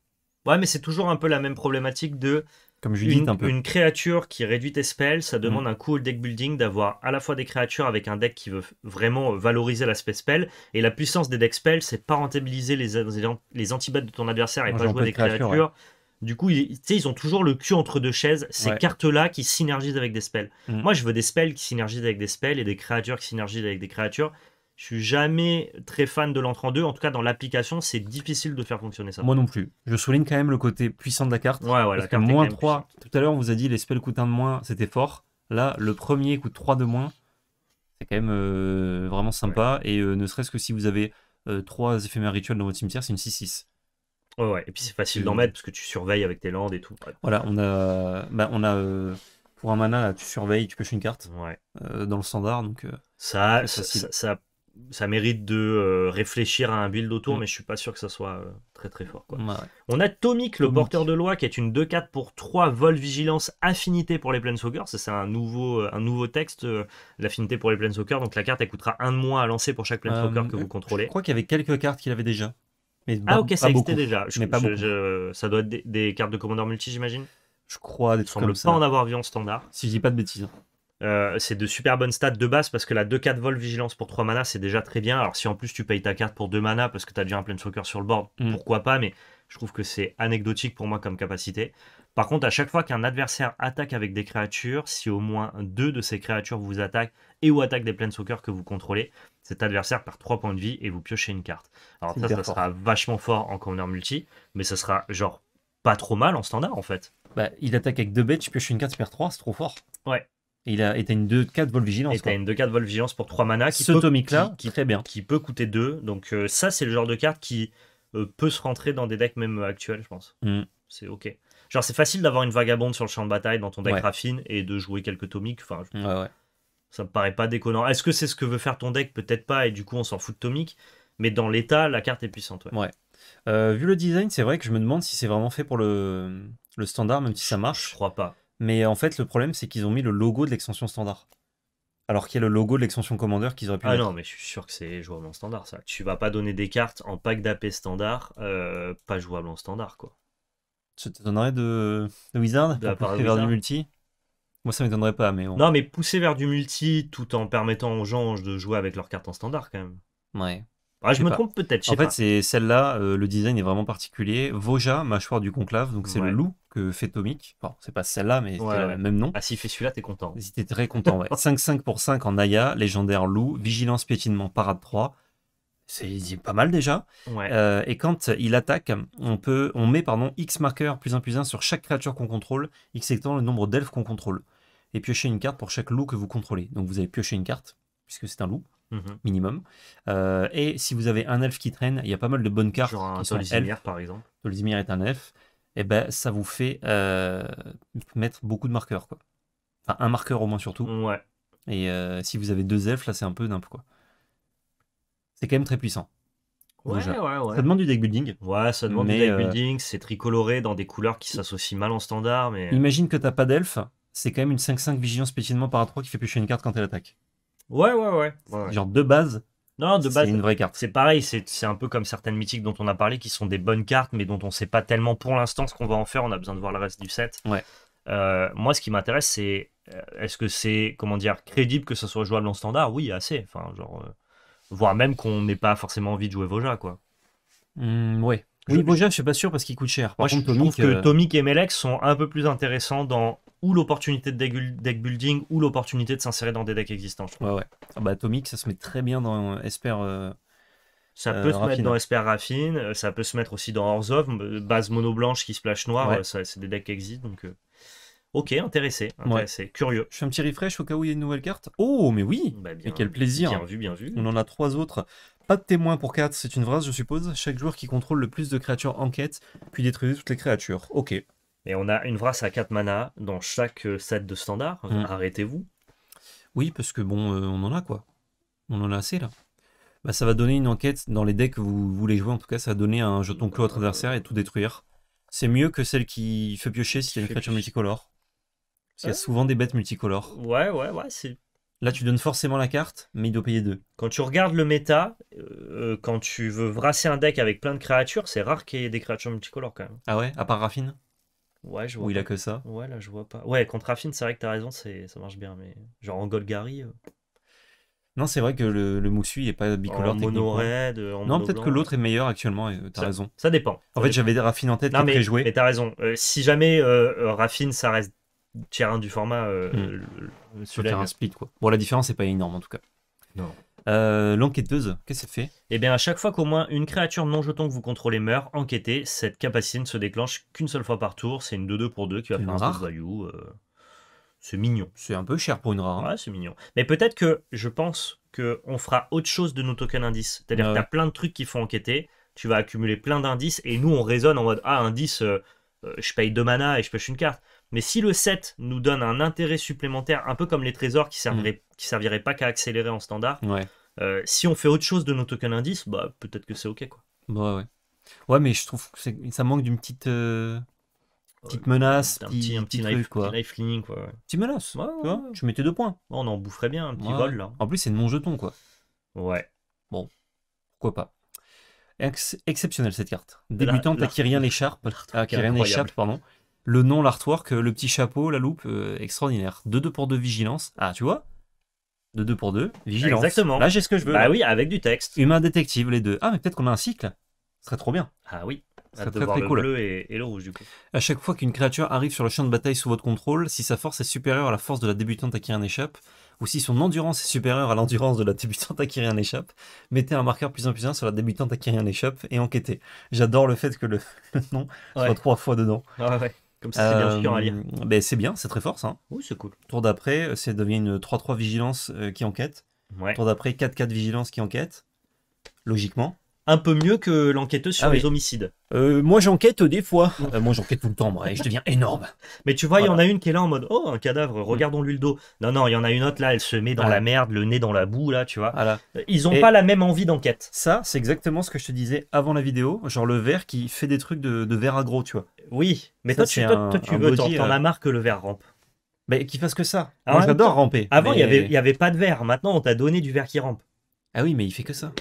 Ouais, mais c'est toujours un peu la même problématique de. Comme je une, un peu. Une créature qui réduit tes spells, ça demande mm. un coup au deck building d'avoir à la fois des créatures avec un deck qui veut vraiment valoriser l'aspect spell, et la puissance des decks spells, c'est pas rentabiliser les, les de ton adversaire et pas jouer des créatures. Du coup, ils, ont toujours le cul entre deux chaises, ces cartes-là qui synergisent avec des spells. Mm. Moi, je veux des spells qui synergisent avec des spells et des créatures qui synergisent avec des créatures. Je suis jamais très fan de l'entrée en deux. En tout cas, dans l'application, c'est difficile de faire fonctionner ça. Moi non plus. Je souligne quand même le côté puissant de la carte. Ouais, ouais, la carte moins 3, tout à l'heure, on vous a dit les spells coûtent 1 de moins, c'était fort. Là, le premier coûte 3 de moins. C'est quand même euh, vraiment sympa. Et euh, ne serait-ce que si vous avez 3 euh, éphémères rituels dans votre cimetière, c'est une 6-6. Ouais, Et puis c'est facile d'en mettre parce que tu surveilles avec tes landes et tout. Voilà, on a. Bah, on a pour un mana, là, tu surveilles, tu pêches une carte ouais. dans le standard. Donc, ça, ça, ça, ça mérite de euh, réfléchir à un build autour, mm. mais je suis pas sûr que ça soit euh, très très fort. On a Tomic, le porteur de loi, qui est une 2-4 pour 3 vols vigilance affinité pour les Planeswalkers. C'est un nouveau, euh, un nouveau texte, l'affinité pour les Planeswalkers. Donc la carte, elle coûtera un de moins à lancer pour chaque Planeswalker que vous contrôlez. Je crois qu'il y avait quelques cartes qu'il avait déjà. Mais ah, ok, ça existait déjà. ça doit être des, cartes de commandeur multi, j'imagine Je crois, des trucs comme ça. ne pas en avoir vu en standard. Si je dis pas de bêtises. Hein. Euh, c'est de super bonnes stats de base parce que la 2-4 vol vigilance pour 3 mana, c'est déjà très bien. Alors si en plus tu payes ta carte pour 2 mana parce que tu as déjà un Planeswalker sur le board, mm. pourquoi pas, mais je trouve que c'est anecdotique pour moi comme capacité. Par contre, à chaque fois qu'un adversaire attaque avec des créatures, si au moins deux de ces créatures vous attaquent et ou attaquent des Planeswalkers que vous contrôlez, cet adversaire perd 3 points de vie et vous piochez une carte. Alors ça, ça sera vachement fort en corner multi, mais ça sera genre pas trop mal en standard en fait. Bah, il attaque avec 2 bêtes, tu pioches une carte, tu perds 3, c'est trop fort. Ouais, il a et une 2-4 vol vigilance. t'as une 2-4 vol vigilance pour 3 mana. Qui Ce tomic là, qui, fait bien. Qui peut coûter 2. Donc euh, ça, c'est le genre de carte qui euh, peut se rentrer dans des decks même actuels, je pense. Mm. C'est ok. Genre, c'est facile d'avoir une vagabonde sur le champ de bataille dans ton deck raffine et de jouer quelques tomics Enfin, ouais, ouais. Ça me paraît pas déconnant. Est-ce que c'est ce que veut faire ton deck Peut-être pas, et du coup, on s'en fout de tomic Mais dans l'état, la carte est puissante. Ouais. Euh, vu le design, c'est vrai que je me demande si c'est vraiment fait pour le, le standard, même si ça marche. Je crois pas. Mais en fait, le problème, c'est qu'ils ont mis le logo de l'extension standard. Alors qu'il y a le logo de l'extension Commander qu'ils auraient pu. Ah non, mais je suis sûr que c'est jouable en standard, ça. Tu vas pas donner des cartes en pack d'AP standard, euh, pas jouable en standard, quoi. Ça t'étonnerait de... de Wizard De vers du multi Moi, ça m'étonnerait pas, mais Non, mais pousser vers du multi tout en permettant aux gens de jouer avec leurs cartes en standard, quand même. Ouais. je, me trompe peut-être. En fait, c'est celle-là, euh, le design est vraiment particulier. Voja, mâchoire du conclave, donc c'est le loup que fait Bon, c'est pas celle-là, mais c'est le même nom. Ah, s'il fait celui-là, t'es content. C'était très content, ouais. 5-5 pour 5 en Aya, légendaire loup, vigilance, piétinement, parade 3. C'est pas mal déjà. Euh, et quand il attaque, on, peut, on met pardon, X marqueur plus 1 plus 1 sur chaque créature qu'on contrôle, X étant le nombre d'elfes qu'on contrôle. Et piocher une carte pour chaque loup que vous contrôlez. Donc vous avez pioché une carte, puisque c'est un loup, mhm. minimum. Euh, et si vous avez un elfe qui traîne, il y a pas mal de bonnes cartes. Genre un par exemple. Tolzimir est un elfe eh ben, ça vous fait euh, mettre beaucoup de marqueurs. Quoi. Enfin, un marqueur au moins surtout. Et euh, si vous avez deux elfes, là, c'est un peu n'importe quoi. C'est quand même très puissant. Ouais, ouais, ouais. Ça demande du deck building. Ouais, ça demande du deck euh, building. C'est tricoloré dans des couleurs qui s'associent mal en standard. Mais... Imagine que t'as pas d'elfe. C'est quand même une 5-5 vigilance spécialement par 3 qui fait piocher une carte quand elle attaque. Ouais, ouais, ouais. Genre de bases non, de base, c'est une vraie carte. C'est pareil, c'est un peu comme certaines mythiques dont on a parlé qui sont des bonnes cartes, mais dont on ne sait pas tellement pour l'instant ce qu'on va en faire. On a besoin de voir le reste du set. Ouais. Euh, moi, ce qui m'intéresse, c'est euh, est-ce que c'est comment dire crédible que ça soit jouable en standard Oui, assez. Enfin, genre, euh, voire même qu'on n'ait pas forcément envie de jouer Voja, quoi. Mmh, oui, Voja, je suis pas sûr parce qu'il coûte cher. Par moi, contre, je, trouve que euh... Tomic et Melex sont un peu plus intéressants dans ou l'opportunité de deck building ou l'opportunité de s'insérer dans des decks existants. Je Ouais, ouais. Ah bah, Atomic, ça se met très bien dans Esper. Euh, ça euh, peut se mettre dans Esper Raffine, euh, ça peut se mettre aussi dans of, base mono blanche qui splash noir, c'est des decks existent. donc. Ok, intéressé, ouais c'est curieux. Je fais un petit refresh au cas où il y a une nouvelle carte. Oh, mais oui bah, quel plaisir Bien vu, bien vu. On en a trois autres. Pas de témoin pour 4, c'est une vraie. je suppose. Chaque joueur qui contrôle le plus de créatures enquête, puis détruit toutes les créatures. Ok. Et on a une vrasse à 4 mana dans chaque euh, set de standard. Mm. Arrêtez-vous. Oui, parce que bon, euh, on en a quoi. On en a assez là. Bah, ça va donner une enquête dans les decks que vous voulez jouer. En tout cas, ça va donner un jeton clos à votre adversaire et tout détruire. C'est mieux que celle qui fait piocher si y a une créature multicolore. Parce qu'il y a souvent des bêtes multicolores. Ouais, ouais, ouais. Là, tu donnes forcément la carte, mais il doit payer deux. Quand tu regardes le méta, euh, quand tu veux brasser un deck avec plein de créatures, c'est rare qu'il y ait des créatures multicolores quand même. Ah ouais À part Raffine Ouais, je vois. il a que ça. Ouais, là, je vois pas. Ouais, contre Raffine, c'est vrai que t'as raison, ça marche bien, mais genre en Golgari. Euh. Non, c'est vrai que le, le moussu, est pas bicolore. En mono red, euh, Non, peut-être que l'autre est meilleur actuellement, euh, t'as raison. Ça dépend. En fait, j'avais j'avais Raffine en tête qui mais, joué. Mais t'as raison. si jamais Raffine, ça reste tier du format, Sur hmm. le, le, sur speed, quoi. Bon, la différence n'est pas énorme en tout cas. Non. Euh, l'enquêteuse, qu'est-ce qu'elle fait Eh bien, à chaque fois qu'au moins une créature non jeton que vous contrôlez meurt, enquêtez, cette capacité ne se déclenche qu'une seule fois par tour. C'est une 2-2 pour 2 qui va faire un rare. value. Euh, c'est mignon. C'est un peu cher pour une rare. Hein. c'est mignon. Mais peut-être que je pense qu'on fera autre chose de nos tokens indices. C'est-à-dire que tu plein de trucs qu'il faut enquêter, tu vas accumuler plein d'indices, et nous, on raisonne en mode Ah, indice, euh, je paye 2 mana et je pêche une carte. Mais si le 7 nous donne un intérêt supplémentaire, un peu comme les trésors qui mm. serviraient servirait pas qu'à accélérer en standard. Ouais. Euh, si on fait autre chose de nos tokens indice, bah, peut-être que c'est OK. Quoi. Bah, ouais. ouais, mais je trouve que ça manque d'une petite, euh, petite menace. Un petit, un petit, petit Quoi, menace. tu, mettais deux points. Oh, on en boufferait bien, un petit vol. En plus, c'est de mon jeton quoi. Ouais. Bon, pourquoi pas. Ex exceptionnelle cette carte. Débutante à qui l'écharpe. Ah, pardon. Le nom, l'artwork, euh, le petit chapeau, la loupe, extraordinaire. 2-2 pour de vigilance. Ah, tu vois de 2 pour deux, vigilance. Exactement. Là, j'ai ce que je veux. Bah oui, avec du texte. Humain détective, les deux. Ah, mais peut-être qu'on a un cycle. Ce serait trop bien. Ah oui. Ça serait très, cool le bleu et, le rouge, du coup. À chaque fois qu'une créature arrive sur le champ de bataille sous votre contrôle, si sa force est supérieure à la force de la débutante à qui rien échappe, ou si son endurance est supérieure à l'endurance de la débutante à qui rien n'échappe, mettez un marqueur plus en plus un sur la débutante à qui rien échappe et enquêtez. J'adore le fait que le, nom soit trois fois dedans. ouais ouais. Comme ça, c'est bien sûr euh, à lire. Ben, c'est bien, c'est très fort ça. Hein. Oui, c'est cool. Tour d'après, euh, c'est devient une 3-3 vigilance euh, qui enquête. Tour d'après, 4-4 vigilance qui enquête. Logiquement un peu mieux que l'enquêteuse sur ah les homicides. Euh, moi, j'enquête des fois. Euh, moi, j'enquête tout le temps, moi, et je deviens énorme. Mais tu vois, il y en a une qui est là en mode Oh, un cadavre, regardons-lui le dos. Non, non, il y en a une autre là, elle se met dans la merde, le nez dans la boue, là, tu vois. Euh, ils n'ont pas la même envie d'enquête. Ça, c'est exactement ce que je te disais avant la vidéo, genre le verre qui fait des trucs de, verre agro, tu vois. Oui, mais toi, tu, veux, t'en as marre que le verre rampe. Mais bah, qu'il fasse que ça. Ah moi, j'adore ramper. Avant, il n'y avait, y avait pas de verre. Maintenant, on t'a donné du verre qui rampe. Ah oui, mais il fait que ça.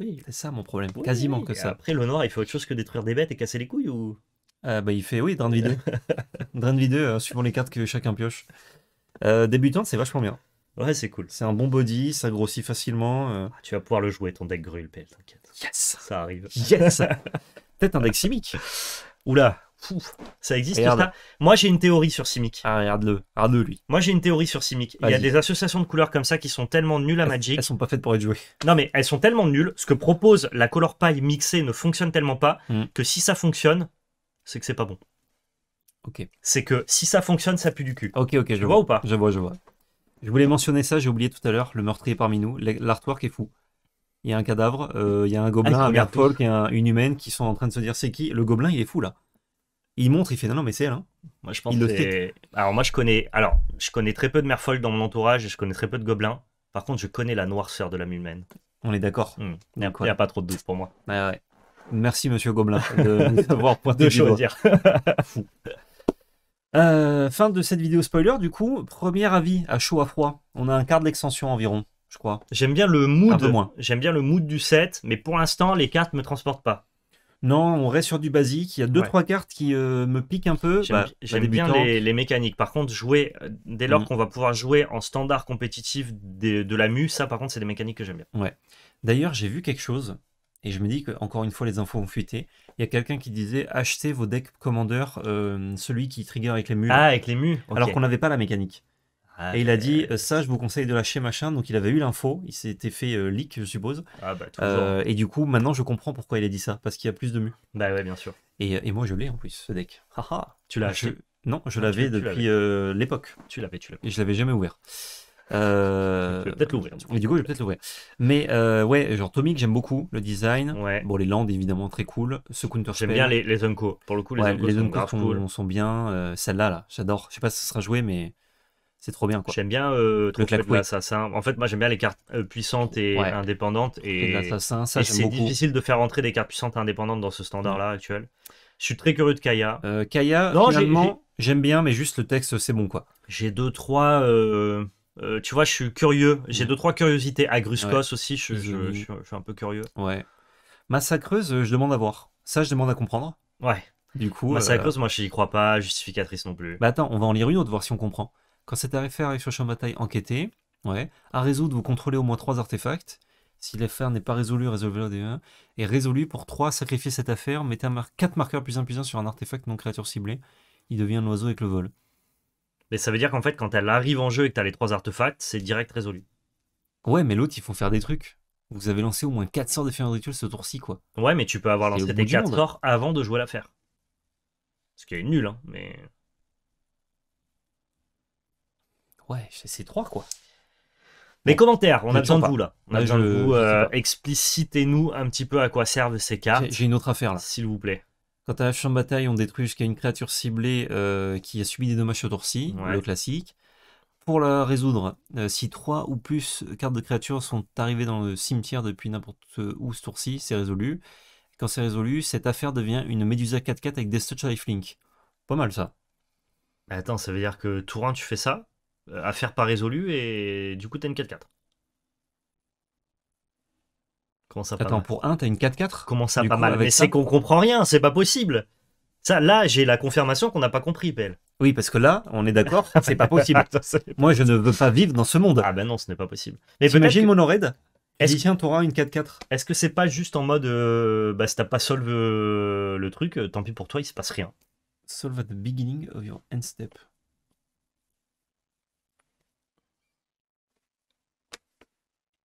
Oui. C'est ça mon problème, quasiment que ça. Après, le noir, il fait autre chose que détruire des bêtes et casser les couilles ou euh, bah, Il fait, oui, drain de 2. drain de vie euh, 2, suivant les cartes que chacun pioche. Euh, débutante, c'est vachement bien. Ouais, c'est cool. C'est un bon body, ça grossit facilement. Ah, tu vas pouvoir le jouer, ton deck Gruel, t'inquiète. Yes Ça arrive. Yes Peut-être un deck simique. Oula, ça existe ça Moi j'ai une théorie sur Simic. Ah, regarde-le, regarde-le lui. Moi j'ai une théorie sur Simic. Il y a des associations de couleurs comme ça qui sont tellement nulles à Magic. Elles, sont pas faites pour être jouées. Non mais elles sont tellement nulles. Ce que propose la color pie mixée ne fonctionne tellement pas mm. que si ça fonctionne, c'est que c'est pas bon. Ok. C'est que si ça fonctionne, ça pue du cul. Ok, ok, je vois, ou pas Je vois, je vois. Je voulais mentionner ça, j'ai oublié tout à l'heure, le meurtrier parmi nous. L'artwork est fou il y a un cadavre, euh, il y a un gobelin, ah, un Paul, et une humaine qui sont en train de se dire c'est qui Le gobelin, il est fou là il montre, il fait non, non, mais c'est elle. Hein. Moi, je pense Alors, moi, je connais... Alors, je connais très peu de merfolk dans mon entourage et je connais très peu de gobelins. Par contre, je connais la noirceur de la humaine. On est d'accord. Il hmm. n'y a, pas trop de doute pour moi. Bah, Merci, monsieur Gobelin, de nous avoir pointé de choses Fou. Euh, fin de cette vidéo spoiler, du coup, premier avis à chaud à froid. On a un quart de l'extension environ, je crois. J'aime bien le mood. J'aime bien le mood du set, mais pour l'instant, les cartes me transportent pas. Non, on reste sur du basique. Il y a deux 3 trois cartes qui euh, me piquent un peu. J'aime bah, bah, bien les, mécaniques. Par contre, jouer euh, dès lors mm. qu'on va pouvoir jouer en standard compétitif de, la mu, ça par contre, c'est des mécaniques que j'aime bien. Ouais. D'ailleurs, j'ai vu quelque chose et je me dis que encore une fois, les infos ont fuité. Il y a quelqu'un qui disait achetez vos decks commandeurs, euh, celui qui trigger avec les mu. Ah, avec les mu. Alors qu'on n'avait pas la mécanique. Ah, et il a dit euh, ça, je vous conseille de lâcher machin. Donc il avait eu l'info, il s'était fait euh, leak, je suppose. Ah bah, euh, et du coup, maintenant je comprends pourquoi il a dit ça, parce qu'il y a plus de mu. Bah ouais, bien sûr. Et, et moi je l'ai en plus, ce deck. Haha. tu l'as acheté Non, je l'avais depuis l'époque. Tu l'avais, tu l'avais. Et je l'avais jamais ouvert. Euh... peut-être l'ouvrir. Mais du coup, je vais peut-être l'ouvrir. Mais ouais, genre Tomic, j'aime beaucoup le design. Ouais. Bon, les landes, évidemment, très cool. Ce counter J'aime bien les, les Unco. Pour le coup, les Unco, sont, bien. Celle-là, là, j'adore. Je sais pas si ce sera joué, mais c'est trop bien. J'aime bien euh, truc le de l'assassin. En fait, moi j'aime bien les cartes euh, puissantes et indépendantes. Et, ça c'est difficile de faire rentrer des cartes puissantes et indépendantes dans ce standard-là actuel. Je suis très curieux de Kaya. Euh, Kaya, finalement, j'aime bien, mais juste le texte, c'est bon quoi. J'ai deux trois. Euh, euh, tu vois, je suis curieux. J'ai mm. deux trois curiosités. agruscos aussi, je, je, suis un peu curieux. Ouais. Massacreuse, je demande à voir. Ça, je demande à comprendre. Ouais. Du coup. Massacreuse, moi, je n'y crois pas. Justificatrice non plus. Bah attends, on va en lire une autre, voir si on comprend. Quand cette affaire est sur le champ de bataille, enquêtez. Ouais. À résoudre, vous contrôlez au moins 3 artefacts. Si l'affaire n'est pas résolue, résolvez-la des 1. Et résolue pour 3, sacrifiez cette affaire, mettez 4 marqueurs plus 1 plus sur un artefact non créature ciblée. Il devient un oiseau avec le vol. Mais ça veut dire qu'en fait, quand elle arrive en jeu et que tu as les 3 artefacts, c'est direct résolu. Ouais, mais l'autre, ils font faire des trucs. Vous avez lancé au moins 4 sorts en rituel ce tour-ci, quoi. Ouais, mais tu peux avoir lancé des 4 sorts avant de jouer l'affaire. Ce qui est nul, hein, mais ouais, c'est trois quoi. Mais commentaires, on a besoin de vous là. On a bah, besoin de vous. Euh, explicitez-nous un petit peu à quoi servent ces cartes. J'ai une autre affaire là. S'il vous plaît. Quand à la champ bataille, on détruit jusqu'à une créature ciblée euh, qui a subi des dommages au torsi, le classique. Pour la résoudre, euh, si trois ou plus cartes de créatures sont arrivées dans le cimetière depuis n'importe où ce tour-ci, c'est résolu. Quand c'est résolu, cette affaire devient une Medusa 4-4 avec des Touch Lifelink. Pas mal ça. Attends, ça veut dire que tour 1, tu fais ça affaire pas résolue et du coup t'as une 4-4. Comment ça Attends, pour 1, t'as une 4-4 Comment ça pas mal Mais c'est qu'on comprend rien, c'est pas possible. Ça, là, j'ai la confirmation qu'on n'a pas compris, PL. Oui, parce que là, on est d'accord, c'est pas possible. Moi, je ne veux pas vivre dans ce monde. Ah ben non, ce n'est pas possible. Mais imagine que... Monored est-ce tiens, t'auras une 4-4 Est-ce que c'est pas juste en mode, euh, bah, si t'as pas solve euh, le truc, euh, tant pis pour toi, il se passe rien. Solve at the beginning of your end step.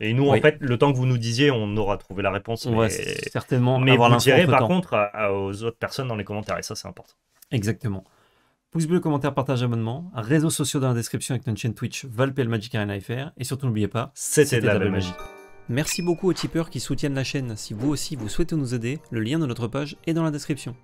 Et nous, en fait, le temps que vous nous disiez, on aura trouvé la réponse. On certainement. Mais vous par contre aux autres personnes dans les commentaires, et ça, c'est important. Exactement. Pouce bleu, commentaire, partage, abonnement. Réseaux sociaux dans la description avec notre chaîne Twitch, Valpel Magic Arena FR. Et surtout, n'oubliez pas, c'était de la, belle magie. Merci beaucoup aux tipeurs qui soutiennent la chaîne. Si vous aussi vous souhaitez nous aider, le lien de notre page est dans la description.